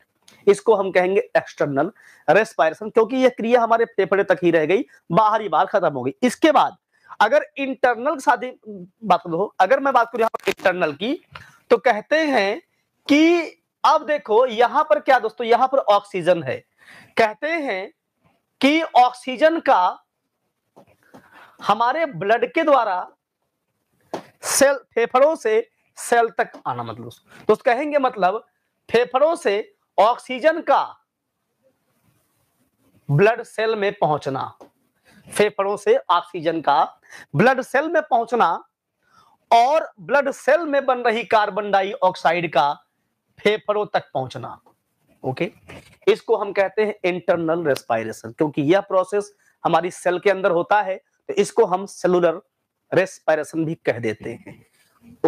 इसको हम कहेंगे एक्सटर्नल रेस्पायरेशन क्योंकि यह क्रिया हमारे फेफड़े तक ही रह गई बाहर ही बाहर खत्म हो गई इसके बाद अगर इंटरनल साथ ही बात हो अगर मैं बात करूं यहाँ इंटरनल की तो कहते हैं कि अब देखो यहां पर क्या दोस्तों यहां पर ऑक्सीजन है कहते हैं कि ऑक्सीजन का हमारे ब्लड के द्वारा सेल फेफड़ों से सेल तक आना मतलब दोस्त कहेंगे मतलब फेफड़ों से ऑक्सीजन का ब्लड सेल में पहुंचना फेफड़ों से ऑक्सीजन का ब्लड सेल में पहुंचना और ब्लड सेल में बन रही कार्बन डाइऑक्साइड का फेफड़ों तक पहुंचना ओके इसको हम कहते हैं इंटरनल रेस्पायरेशन क्योंकि यह प्रोसेस हमारी सेल के अंदर होता है तो इसको हम सेलुलर रेस्पायरेशन भी कह देते हैं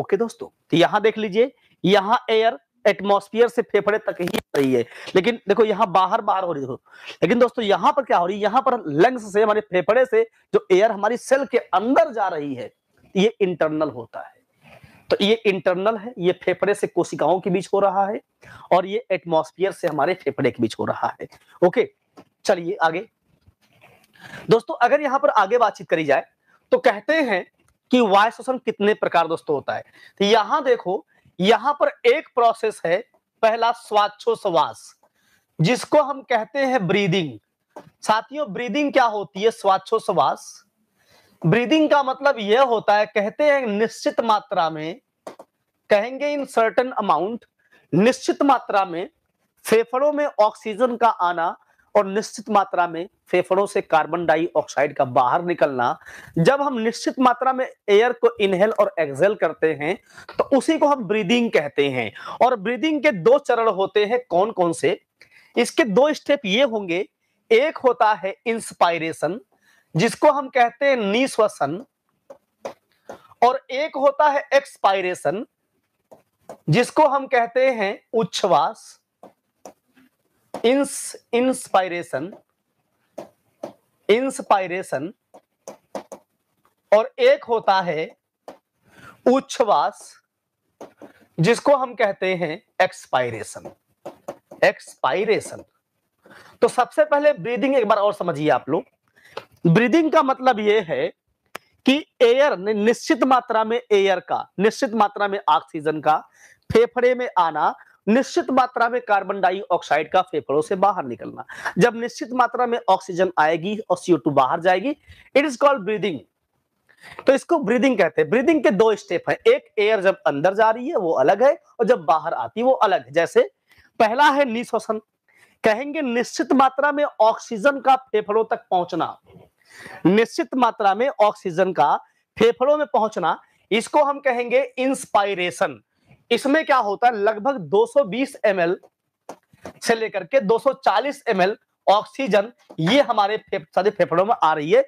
ओके दोस्तों तो यहां देख लीजिए यहां एयर एटमोस्फियर से फेफड़े तक ही रही है लेकिन देखो यहां बाहर बाहर हो रही है लेकिन दोस्तों यहां पर क्या हो रही है यहां पर लंग्स से हमारे फेफड़े से जो एयर हमारी सेल के अंदर जा रही है ये इंटरनल होता है तो ये इंटरनल है ये फेफड़े से कोशिकाओं के बीच हो रहा है और ये एटमोस्फियर से हमारे फेफड़े के बीच हो रहा है ओके चलिए आगे दोस्तों अगर यहां पर आगे बातचीत करी जाए तो कहते हैं कि वायु श्वसन कितने प्रकार दोस्तों होता है तो यहां देखो यहां पर एक प्रोसेस है पहला स्वास्थ्योश्वास जिसको हम कहते हैं ब्रीदिंग साथियों ब्रीदिंग क्या होती है स्वास्थ्योश्वास ब्रीदिंग का मतलब यह होता है कहते हैं निश्चित मात्रा में कहेंगे इन सर्टन अमाउंट निश्चित मात्रा में फेफड़ों में ऑक्सीजन का आना और निश्चित मात्रा में फेफड़ों से कार्बन डाइऑक्साइड का बाहर निकलना जब हम निश्चित मात्रा में एयर को इनहेल और एक्सेल करते हैं तो उसी को हम ब्रीदिंग कहते हैं और ब्रीदिंग के दो चरण होते हैं कौन कौन से इसके दो स्टेप ये होंगे एक होता है इंस्पायरेशन जिसको हम कहते हैं निश्वसन और एक होता है एक्सपायरेशन जिसको हम कहते हैं उच्छ्वास इंस इंस्पायरेशन इंस्पायरेशन और एक होता है उच्छ्वास जिसको हम कहते हैं एक्सपायरेशन एक्सपायरेशन तो सबसे पहले ब्रीदिंग एक बार और समझिए आप लोग ब्रीदिंग का मतलब यह है कि एयर निश्चित मात्रा में एयर का निश्चित मात्रा में ऑक्सीजन का फेफड़े में आना निश्चित मात्रा में कार्बन डाइऑक्साइड का फेफड़ों से बाहर निकलना जब निश्चित मात्रा में ऑक्सीजन आएगी और सीओ बाहर जाएगी इट इज कॉल्ड ब्रीदिंग तो इसको ब्रीदिंग कहते हैं ब्रीदिंग के दो स्टेप हैं एक एयर जब अंदर जा रही है वो अलग है और जब बाहर आती है वो अलग है जैसे पहला है निश्वसन कहेंगे निश्चित मात्रा में ऑक्सीजन का फेफड़ों तक पहुंचना निश्चित मात्रा में ऑक्सीजन का फेफड़ों में पहुंचना इसको हम कहेंगे इंस्पायरेशन इसमें क्या होता है लगभग 220 सौ से लेकर के 240 ml ऑक्सीजन ये हमारे सारे फेफड़ों में आ रही है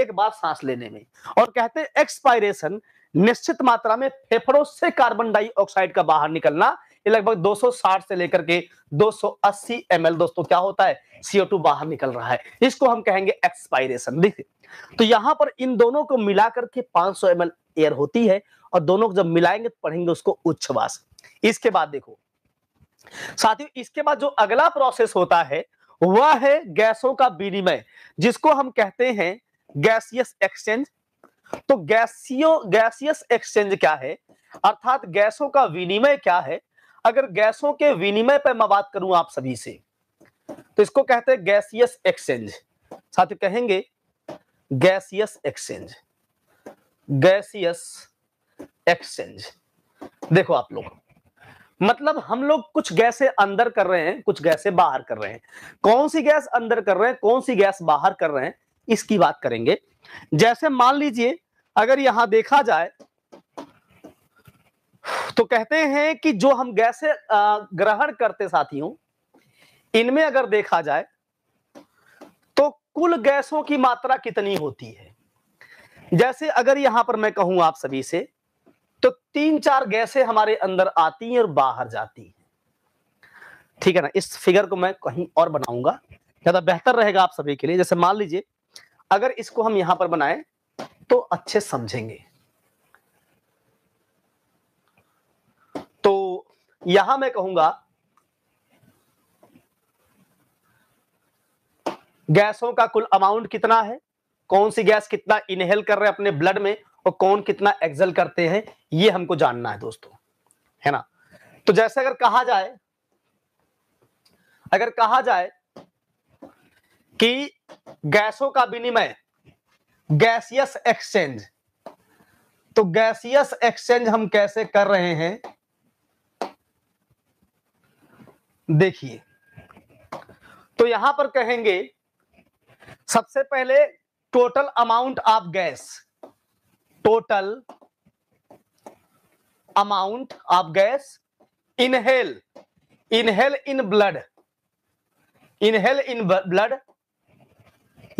एक बार सांस लेने में और कहते हैं एक्सपायरेशन निश्चित मात्रा में फेफड़ों से कार्बन डाइऑक्साइड का बाहर निकलना ये लगभग 260 से लेकर के 280 ml दोस्तों क्या होता है CO2 बाहर निकल रहा है इसको हम कहेंगे एक्सपायरेशन देखिए तो यहाँ पर इन दोनों को मिलाकर के 500 ml एयर होती है और दोनों को जब मिलाएंगे तो पढ़ेंगे उसको उच्छवास इसके बाद देखो साथियों इसके बाद जो अगला प्रोसेस होता है वह है गैसों का विनिमय जिसको हम कहते हैं गैसियस एक्सचेंज तो गैसियो गैसियस एक्सचेंज क्या है अर्थात गैसों का विनिमय क्या है अगर गैसों के विनिमय पर मैं बात करूं आप सभी से तो इसको कहते हैं गैसियस एक्सचेंज साथ कहेंगे गैसियस एक्सचेंज गैसियस एक्सचेंज देखो आप लोग मतलब हम लोग कुछ गैसें अंदर कर रहे हैं कुछ गैसें बाहर कर रहे हैं कौन सी गैस अंदर कर रहे हैं कौन सी गैस बाहर कर रहे हैं इसकी बात करेंगे जैसे मान लीजिए अगर यहां देखा जाए तो कहते हैं कि जो हम गैसे ग्रहण करते साथियों इनमें अगर देखा जाए तो कुल गैसों की मात्रा कितनी होती है जैसे अगर यहां पर मैं कहूं आप सभी से तो तीन चार गैसें हमारे अंदर आती हैं और बाहर जाती हैं ठीक है ना इस फिगर को मैं कहीं और बनाऊंगा ज्यादा बेहतर रहेगा आप सभी के लिए जैसे मान लीजिए अगर इसको हम यहां पर बनाए तो अच्छे समझेंगे तो यहां मैं कहूंगा गैसों का कुल अमाउंट कितना है कौन सी गैस कितना इनहेल कर रहे हैं अपने ब्लड में और कौन कितना एक्सल करते हैं ये हमको जानना है दोस्तों है ना तो जैसे अगर कहा जाए अगर कहा जाए कि गैसों का विनिमय गैसियस एक्सचेंज तो गैसियस एक्सचेंज हम कैसे कर रहे हैं देखिए तो यहां पर कहेंगे सबसे पहले total amount of gas total amount of gas inhale inhale in blood inhale in blood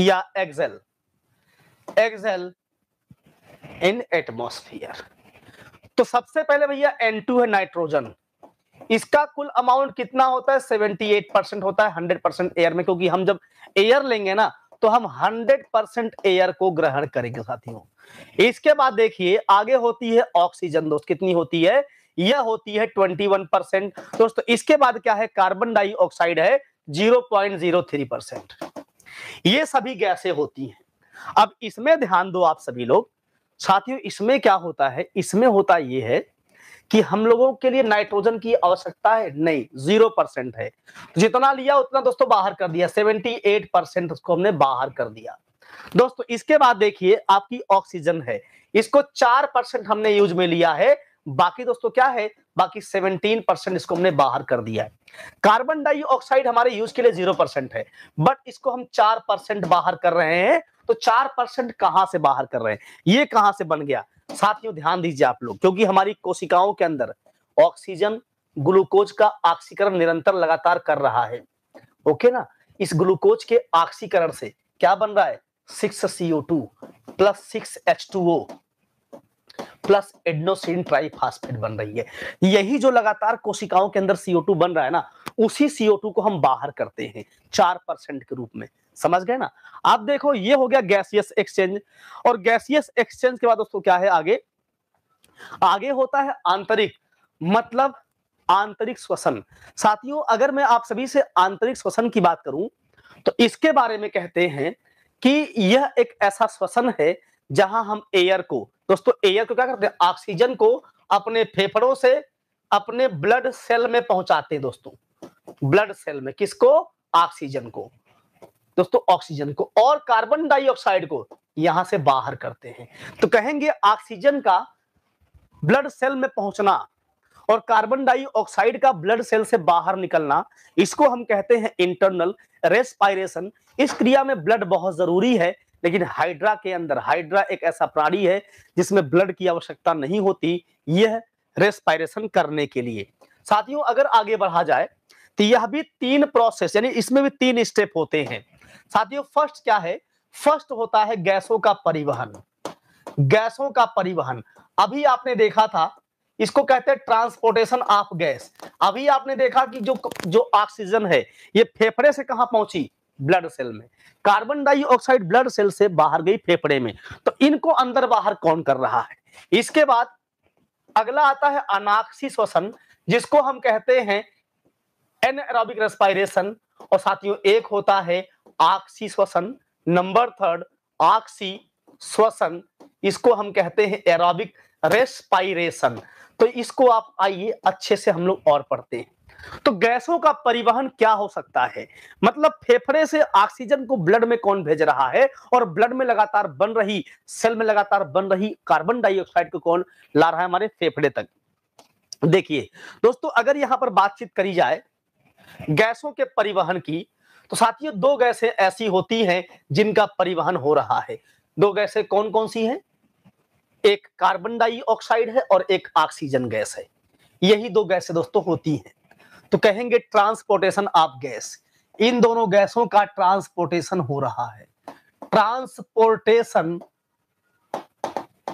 या एक्सेल एक्सेल इन एटमोस्फियर तो सबसे पहले भैया N2 है नाइट्रोजन इसका कुल अमाउंट कितना होता है 78 परसेंट होता है 100 परसेंट एयर में क्योंकि हम जब एयर लेंगे ना तो हम 100 परसेंट एयर को ग्रहण करेंगे साथियों इसके बाद देखिए आगे होती है ऑक्सीजन दोस्त कितनी होती है यह होती है 21 परसेंट दोस्तों इसके बाद क्या है कार्बन डाइऑक्साइड है थ्री परसेंट ये सभी गैसे होती है अब इसमें ध्यान दो आप सभी लोग साथियों इसमें क्या होता है इसमें होता यह है कि हम लोगों के लिए नाइट्रोजन की आवश्यकता है नहीं जीरो परसेंट है तो जितना लिया उतना दोस्तों बाहर कर दिया सेवेंटी एट परसेंट उसको हमने बाहर कर दिया दोस्तों इसके बाद देखिए आपकी ऑक्सीजन है इसको चार परसेंट हमने यूज में लिया है बाकी दोस्तों क्या है बाकी सेवनटीन परसेंट इसको हमने बाहर कर दिया है कार्बन डाइऑक्साइड हमारे यूज के लिए जीरो परसेंट है बट इसको हम चार परसेंट बाहर कर रहे हैं तो चार परसेंट कहां से बाहर कर रहे हैं ये कहां से बन गया साथियों ध्यान दीजिए आप लोग क्योंकि हमारी कोशिकाओं के अंदर ऑक्सीजन ग्लूकोज का ऑक्सीकरण निरंतर लगातार कर रहा है ओके ना इस ग्लूकोज के ऑक्सीकरण से क्या बन रहा है six CO two plus six H two O plus adenosine triphosphate बन रही है यही जो लगातार कोशिकाओं के अंदर सीओ बन रहा है ना उसी सीओ को हम बाहर करते हैं चार परसेंट के रूप में समझ गए ना आप देखो ये हो गया गैसियस एक्सचेंज और गैसियस एक्सचेंज के बाद दोस्तों क्या है आगे आगे होता है आंतरिक मतलब आंतरिक श्वसन साथियों अगर मैं आप सभी से आंतरिक श्वसन की बात करूं तो इसके बारे में कहते हैं कि यह एक ऐसा श्वसन है जहां हम एयर को दोस्तों एयर को क्या करते हैं ऑक्सीजन को अपने फेफड़ों से अपने ब्लड सेल में पहुंचाते हैं दोस्तों ब्लड सेल में किसको ऑक्सीजन को दोस्तों ऑक्सीजन को और कार्बन डाइऑक्साइड को यहां से बाहर करते हैं तो कहेंगे ऑक्सीजन का ब्लड सेल में पहुंचना और कार्बन डाइऑक्साइड का ब्लड सेल से बाहर निकलना इसको हम कहते हैं इंटरनल रेस्पायरेशन इस क्रिया में ब्लड बहुत जरूरी है लेकिन हाइड्रा के अंदर हाइड्रा एक ऐसा प्राणी है जिसमें ब्लड की आवश्यकता नहीं होती यह रेस्पायरेशन करने के लिए साथियों अगर आगे बढ़ा जाए तो यह भी तीन प्रोसेस यानी इसमें भी तीन स्टेप होते हैं साथियों फर्स्ट क्या है फर्स्ट होता है गैसों का परिवहन गैसों का परिवहन अभी आपने देखा था इसको कहते हैं ट्रांसपोर्टेशन ऑफ गैस अभी आपने देखा कि जो जो ऑक्सीजन है ये फेफड़े से कहा पहुंची ब्लड सेल में कार्बन डाइऑक्साइड ब्लड सेल से बाहर गई फेफड़े में तो इनको अंदर बाहर कौन कर रहा है इसके बाद अगला आता है अनाक्षी श्वसन जिसको हम कहते हैं एनरोबिक रेस्पायरेशन और साथियों एक होता है आक्सी श्वसन नंबर थर्ड आक्सी श्वसन इसको हम कहते हैं एरोबिक रेस्पायरेशन तो इसको आप आइए अच्छे से हम लोग और पढ़ते हैं तो गैसों का परिवहन क्या हो सकता है मतलब फेफड़े से ऑक्सीजन को ब्लड में कौन भेज रहा है और ब्लड में लगातार बन रही सेल में लगातार बन रही कार्बन डाइऑक्साइड को कौन ला रहा है हमारे फेफड़े तक देखिए दोस्तों अगर यहां पर बातचीत करी जाए गैसों के परिवहन की तो साथियों दो गैसें ऐसी होती हैं जिनका परिवहन हो रहा है दो गैसें कौन कौन सी हैं एक कार्बन डाइऑक्साइड है और एक ऑक्सीजन गैस है यही दो गैसें दोस्तों होती हैं तो कहेंगे ट्रांसपोर्टेशन ऑफ गैस इन दोनों गैसों का ट्रांसपोर्टेशन हो रहा है transportation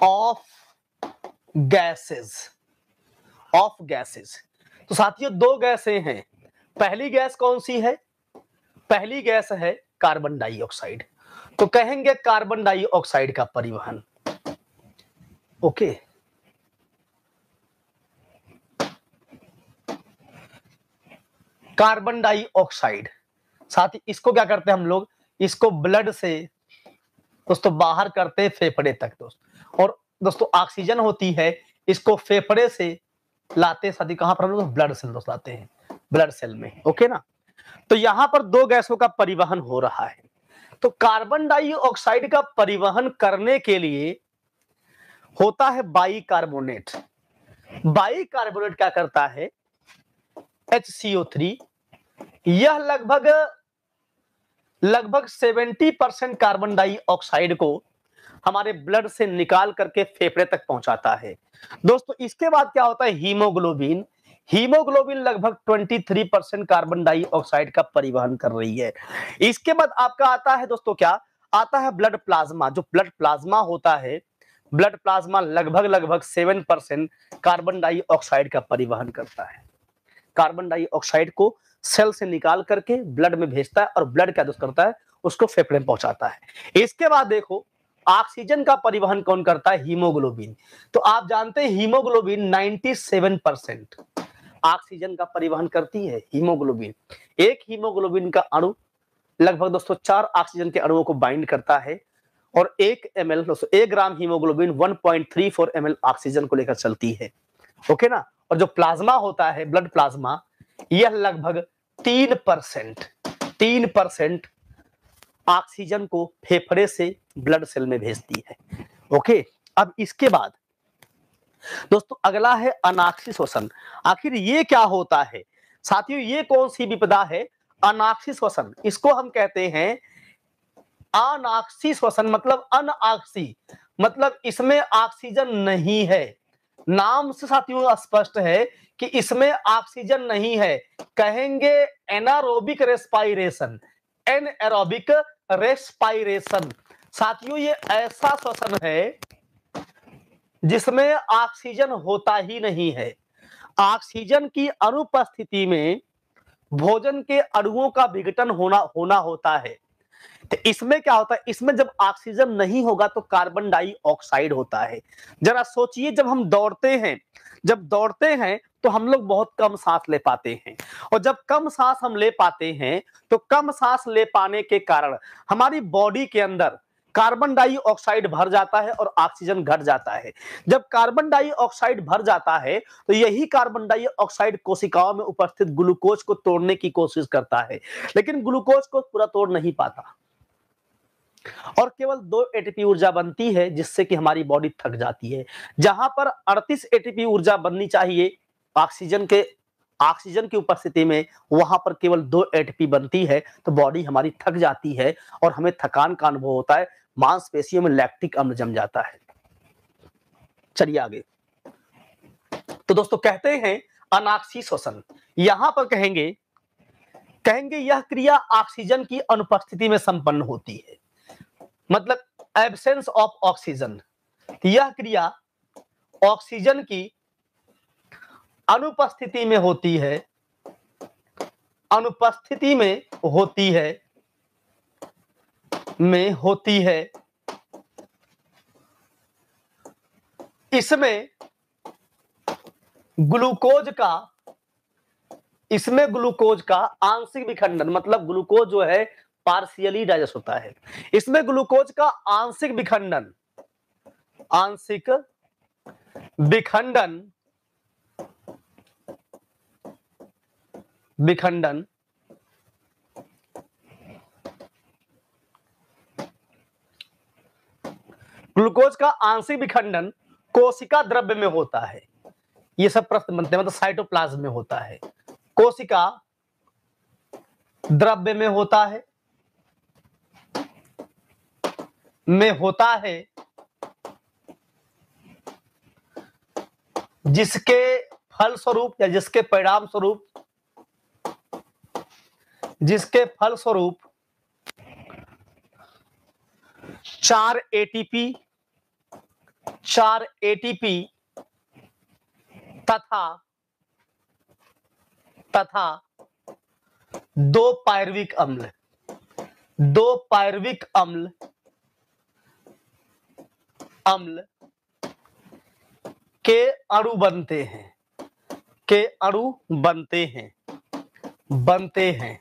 of gases of gases तो साथियों दो गैसें हैं पहली गैस कौन सी है पहली गैस है कार्बन डाइऑक्साइड तो कहेंगे कार्बन डाइऑक्साइड का परिवहन ओके okay. कार्बन डाइऑक्साइड साथ ही इसको क्या करते हैं हम लोग इसको ब्लड से दोस्तों बाहर करते हैं फेफड़े तक दोस्त और दोस्तों ऑक्सीजन होती है इसको फेफड़े से लाते साथ ही कहां पर हम लोग ब्लड सेल दोस्त लाते हैं ब्लड सेल में ओके ना तो यहां पर दो गैसों का परिवहन हो रहा है तो कार्बन डाइऑक्साइड का परिवहन करने के लिए होता है बाई कार्बोनेट बाई कार्बोनेट क्या करता है HCO3 यह लगभग लगभग 70 परसेंट कार्बन डाइऑक्साइड को हमारे ब्लड से निकाल करके फेफड़े तक पहुंचाता है दोस्तों इसके बाद क्या होता है हीमोग्लोबिन हीमोग्लोबिन लगभग 23 परसेंट कार्बन डाइऑक्साइड का परिवहन कर रही है इसके बाद आपका आता है दोस्तों क्या आता है ब्लड प्लाज्मा जो ब्लड प्लाज्मा होता है ब्लड प्लाज्मा लगभग लगभग सेवन परसेंट कार्बन डाइऑक्साइड का परिवहन करता है कार्बन डाइऑक्साइड को सेल से निकाल करके ब्लड में भेजता है और ब्लड क्या करता है उसको फेफड़े में पहुंचाता है इसके बाद देखो ऑक्सीजन का परिवहन कौन करता है हीमोग्लोबिन तो आप जानते हैं हीमोग्लोबिन 97 परसेंट ऑक्सीजन का परिवहन करती है हीमोग्लोबिन एक हीमोग्लोबिन का अणु लगभग दोस्तों चार ऑक्सीजन के अणुओं को बाइंड करता है और एक एम एल दोस्तों एक ग्राम हीमोग्लोबिन 1.34 पॉइंट ऑक्सीजन को लेकर चलती है ओके ना और जो प्लाज्मा होता है ब्लड प्लाज्मा यह लगभग तीन परसेंट तीन परसेंट ऑक्सीजन को फेफड़े से ब्लड सेल में भेजती है ओके अब इसके बाद दोस्तों अगला है अनाक्षी श्वसन आखिर ये क्या होता है साथियों ये कौन सी विपदा है अनाक्षी श्वसन इसको हम कहते हैं अनाक्षी श्वसन मतलब अनाक्षी मतलब इसमें ऑक्सीजन नहीं है नाम से साथियों स्पष्ट है कि इसमें ऑक्सीजन नहीं है कहेंगे anaerobic respiration anaerobic respiration साथियों ये ऐसा श्वसन है जिसमें ऑक्सीजन होता ही नहीं है ऑक्सीजन की अनुपस्थिति में भोजन के अणुओं का विघटन होना होना होता है तो इसमें क्या होता है इसमें जब ऑक्सीजन नहीं होगा तो कार्बन डाइऑक्साइड होता है जरा सोचिए जब हम दौड़ते हैं जब दौड़ते हैं तो हम लोग बहुत कम सांस ले पाते हैं और जब कम सांस हम ले पाते हैं तो कम सांस ले पाने के कारण हमारी बॉडी के अंदर कार्बन डाइऑक्साइड भर जाता है और ऑक्सीजन घट जाता है जब कार्बन डाइऑक्साइड भर जाता है तो यही कार्बन डाइऑक्साइड कोशिकाओं में उपस्थित ग्लूकोज को तोड़ने की कोशिश करता है लेकिन ग्लूकोज को पूरा तोड़ नहीं पाता और केवल दो एटीपी ऊर्जा बनती है जिससे कि हमारी बॉडी थक जाती है जहां पर 38 एटीपी ऊर्जा बननी चाहिए ऑक्सीजन के ऑक्सीजन की उपस्थिति में वहां पर केवल दो एटीपी बनती है तो बॉडी हमारी थक जाती है और हमें थकान का अनुभव होता है मांसपेशियों में लैक्टिक अम्ल जम जाता है चलिए आगे तो दोस्तों कहते हैं अनाक्षी श्वसन यहां पर कहेंगे कहेंगे यह क्रिया ऑक्सीजन की अनुपस्थिति में संपन्न होती है मतलब एबसेंस ऑफ ऑक्सीजन यह क्रिया ऑक्सीजन की अनुपस्थिति में होती है अनुपस्थिति में होती है में होती है इसमें ग्लूकोज का इसमें ग्लूकोज का आंशिक विखंडन मतलब ग्लूकोज जो है पार्शियली डाइजेस्ट होता है इसमें ग्लूकोज का आंशिक विखंडन आंशिक विखंडन विखंडन ग्लूकोज का आंशिक विखंडन कोशिका द्रव्य में होता है ये सब प्रश्न बनते हैं मतलब साइटोप्लाज्म में होता है कोशिका द्रव्य में होता है में होता है जिसके फल स्वरूप या जिसके परिणाम स्वरूप जिसके फल स्वरूप चार एटीपी चार एटीपी तथा तथा दो पायरविक अम्ल दो पायरविक अम्ल अम्ल के अणु बनते हैं के अणु बनते हैं बनते हैं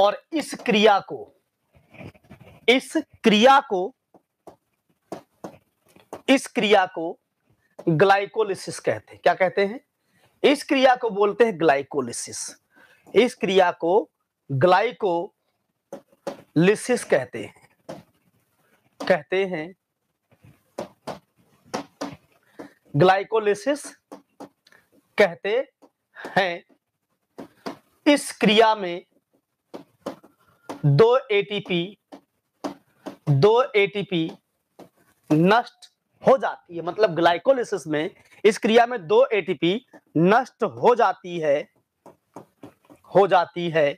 और इस क्रिया को इस क्रिया को इस क्रिया को ग्लाइकोलिसिस कहते हैं क्या कहते हैं इस क्रिया को बोलते हैं ग्लाइकोलिसिस इस क्रिया को ग्लाइकोलिसिस कहते हैं कहते हैं ग्लाइकोलिसिस कहते हैं इस क्रिया में दो एटीपी दो एटीपी नष्ट हो जाती है मतलब ग्लाइकोलिसिस में इस क्रिया में दो एटीपी नष्ट हो जाती है हो जाती है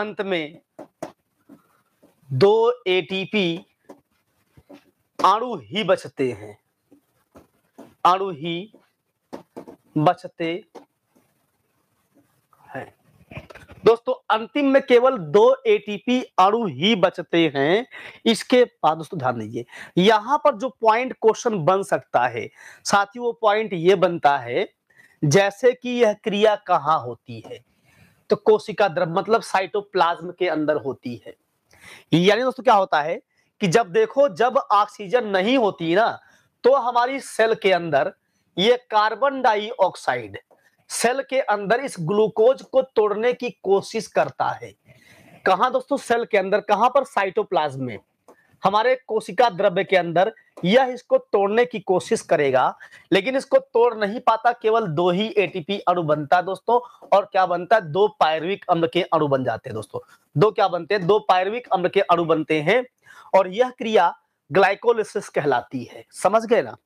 अंत में दो एटीपी अणु ही बचते हैं अणु ही बचते हैं दोस्तों अंतिम में केवल दो एटीपी अणु ही बचते हैं इसके बाद दोस्तों ध्यान दीजिए यहां पर जो पॉइंट क्वेश्चन बन सकता है साथ ही वो पॉइंट ये बनता है जैसे कि यह क्रिया कहाँ होती है तो कोशिका द्रव मतलब साइटोप्लाज्म के अंदर होती है यानी दोस्तों क्या होता है कि जब देखो जब ऑक्सीजन नहीं होती ना तो हमारी सेल के अंदर ये कार्बन डाइऑक्साइड सेल के अंदर इस ग्लूकोज को तोड़ने की कोशिश करता है कहा दोस्तों सेल के अंदर कहां पर साइटोप्लाज्म में हमारे कोशिका द्रव्य के अंदर यह इसको तोड़ने की कोशिश करेगा लेकिन इसको तोड़ नहीं पाता केवल दो ही एटीपी अणु बनता है दोस्तों और क्या बनता है दो पायरविक अम्ल के अणु बन जाते हैं दोस्तों दो क्या बनते हैं दो पायरविक अम्ल के अणु बनते हैं और यह क्रिया ग्लाइकोलिसिस कहलाती है समझ गए ना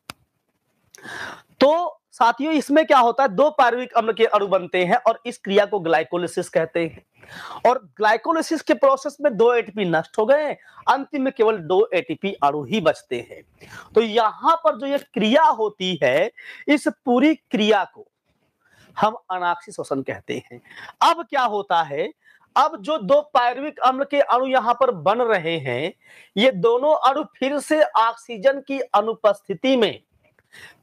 तो साथियों इसमें क्या होता है दो पार्विक अम्ल के अणु बनते हैं और इस क्रिया को ग्लाइकोलिसिस कहते हैं और ग्लाइकोलिसिस के प्रोसेस में दो एटीपी नष्ट हो गए अंतिम में केवल दो एटीपी अणु ही बचते हैं तो यहां पर जो ये क्रिया होती है इस पूरी क्रिया को हम अनाक्षी श्वसन कहते हैं अब क्या होता है अब जो दो पैरविक अम्ल के अणु यहाँ पर बन रहे हैं ये दोनों अणु फिर से ऑक्सीजन की अनुपस्थिति में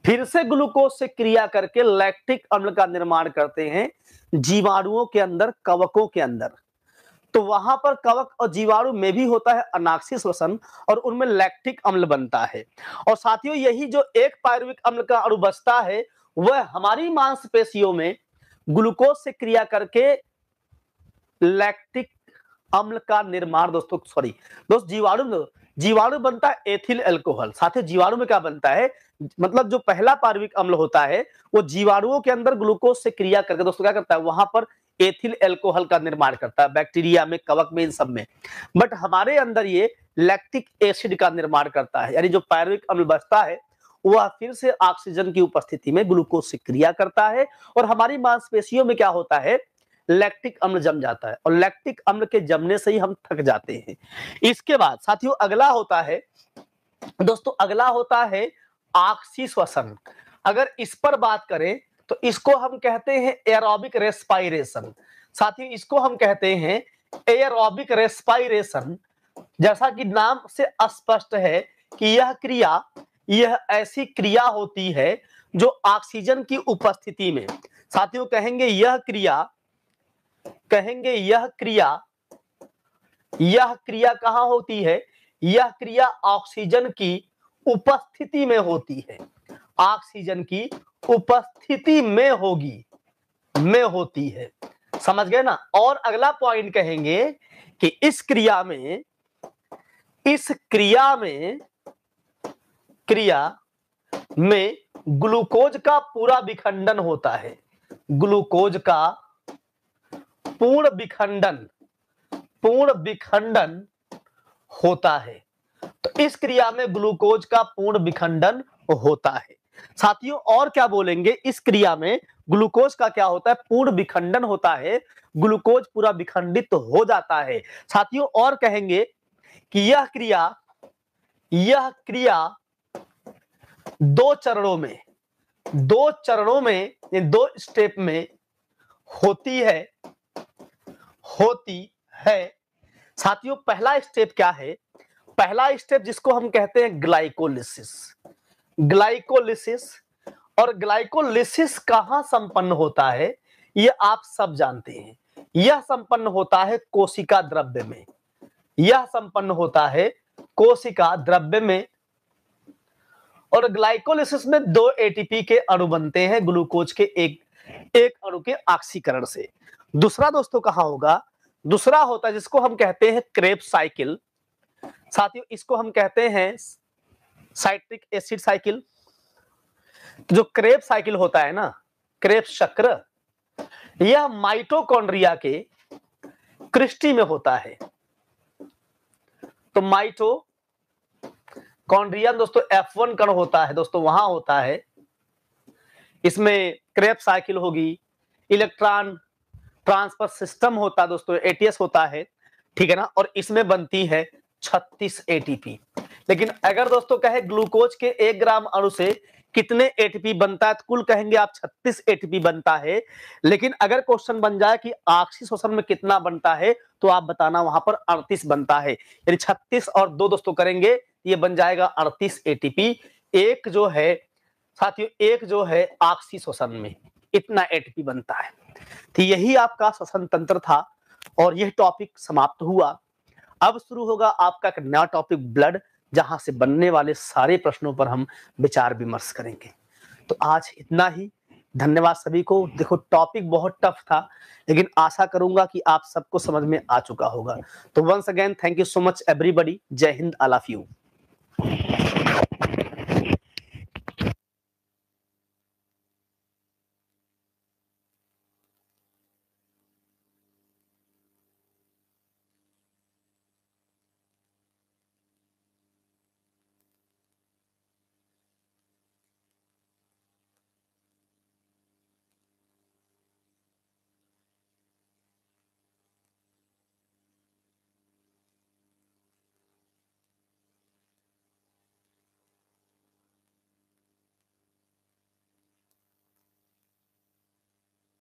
फिर से ग्लूकोज से क्रिया करके लैक्टिक अम्ल का निर्माण करते हैं जीवाणुओं के अंदर कवकों के अंदर तो वहां पर कवक और जीवाणु में भी होता है अनाक्षी श्वसन और उनमें लैक्टिक अम्ल बनता है और साथियों यही जो एक पायरुविक अम्ल का अणु बचता है वह हमारी मांसपेशियों में ग्लूकोज से क्रिया करके लैक्टिक अम्ल का निर्माण दोस्तों सॉरी दोस्त जीवाणु जीवाणु बनता है एथिल एल्कोहल साथ ही जीवाणु में क्या बनता है मतलब जो पहला पार्विक अम्ल होता है वो जीवाणुओं के अंदर ग्लूकोज से क्रिया करके दोस्तों क्या करता है वहां पर एथिल एल्कोहल का निर्माण करता है बैक्टीरिया में कवक में इन सब में बट हमारे अंदर ये लैक्टिक एसिड का निर्माण करता है यानी जो पैरविक अम्ल बचता है वह फिर से ऑक्सीजन की उपस्थिति में ग्लूकोज से क्रिया करता है और हमारी मांसपेशियों में क्या होता है लैक्टिक अम्ल जम जाता है और लैक्टिक अम्ल के जमने से ही हम थक जाते हैं इसके बाद साथियों अगला होता है दोस्तों अगला होता है आक्सी श्वसन अगर इस पर बात करें तो इसको हम कहते हैं एरोबिक रेस्पायरेशन साथियों इसको हम कहते हैं एरोबिक रेस्पायरेशन जैसा कि नाम से स्पष्ट है कि यह क्रिया यह ऐसी क्रिया होती है जो ऑक्सीजन की उपस्थिति में साथियों कहेंगे यह क्रिया कहेंगे यह क्रिया यह क्रिया कहा होती है यह क्रिया ऑक्सीजन की उपस्थिति में होती है ऑक्सीजन की उपस्थिति में होगी में होती है समझ गए ना और अगला पॉइंट कहेंगे कि इस क्रिया में इस क्रिया में क्रिया में ग्लूकोज का पूरा विखंडन होता है ग्लूकोज का पूर्ण विखंडन पूर्ण विखंडन होता है तो इस क्रिया में ग्लूकोज का पूर्ण विखंडन होता है साथियों और क्या बोलेंगे इस क्रिया में ग्लूकोज का क्या होता है पूर्ण विखंडन होता है ग्लूकोज पूरा विखंडित तो हो जाता है साथियों और कहेंगे कि यह क्रिया यह क्रिया दो चरणों में दो चरणों में दो स्टेप में होती है होती है साथियों पहला स्टेप क्या है पहला स्टेप जिसको हम कहते हैं ग्लाइकोलिसिस ग्लाइकोलिसिस और ग्लाइकोलिसिस कहां संपन्न होता है यह आप सब जानते हैं यह संपन्न होता है कोशिका द्रव्य में यह संपन्न होता है कोशिका द्रव्य में और ग्लाइकोलिसिस में दो एटीपी के अणु बनते हैं ग्लूकोज के एक एक अणु के ऑक्सीकरण से दूसरा दोस्तों कहा होगा दूसरा होता है जिसको हम कहते हैं क्रेप साइकिल साथियों इसको हम कहते हैं साइट्रिक एसिड साइकिल जो क्रेप साइकिल होता है ना क्रेप चक्र यह माइटोकॉन्ड्रिया के क्रिस्टी में होता है तो माइटो कॉन्ड्रिया दोस्तों एफ वन कण होता है दोस्तों वहां होता है इसमें क्रेप साइकिल होगी इलेक्ट्रॉन ट्रांसफर सिस्टम होता है दोस्तों एटीएस होता है ठीक है ना और इसमें बनती है 36 एटीपी लेकिन अगर दोस्तों कहे ग्लूकोज के एक ग्राम अणु से कितने एटीपी बनता है तो कुल कहेंगे आप 36 एटीपी बनता है लेकिन अगर क्वेश्चन बन जाए कि आक्सी शोषण में कितना बनता है तो आप बताना वहां पर 38 बनता है यानी 36 और दो दोस्तों करेंगे ये बन जाएगा 38 एटीपी एक जो है साथियों एक जो है आक्सी शोषण में इतना एटीपी बनता है तो यही आपका श्वसन तंत्र था और यह टॉपिक समाप्त हुआ अब शुरू होगा आपका एक नया टॉपिक ब्लड जहां से बनने वाले सारे प्रश्नों पर हम विचार विमर्श करेंगे तो आज इतना ही धन्यवाद सभी को देखो टॉपिक बहुत टफ था लेकिन आशा करूंगा कि आप सबको समझ में आ चुका होगा तो once again thank you so much everybody जय हिंद अलाफ यू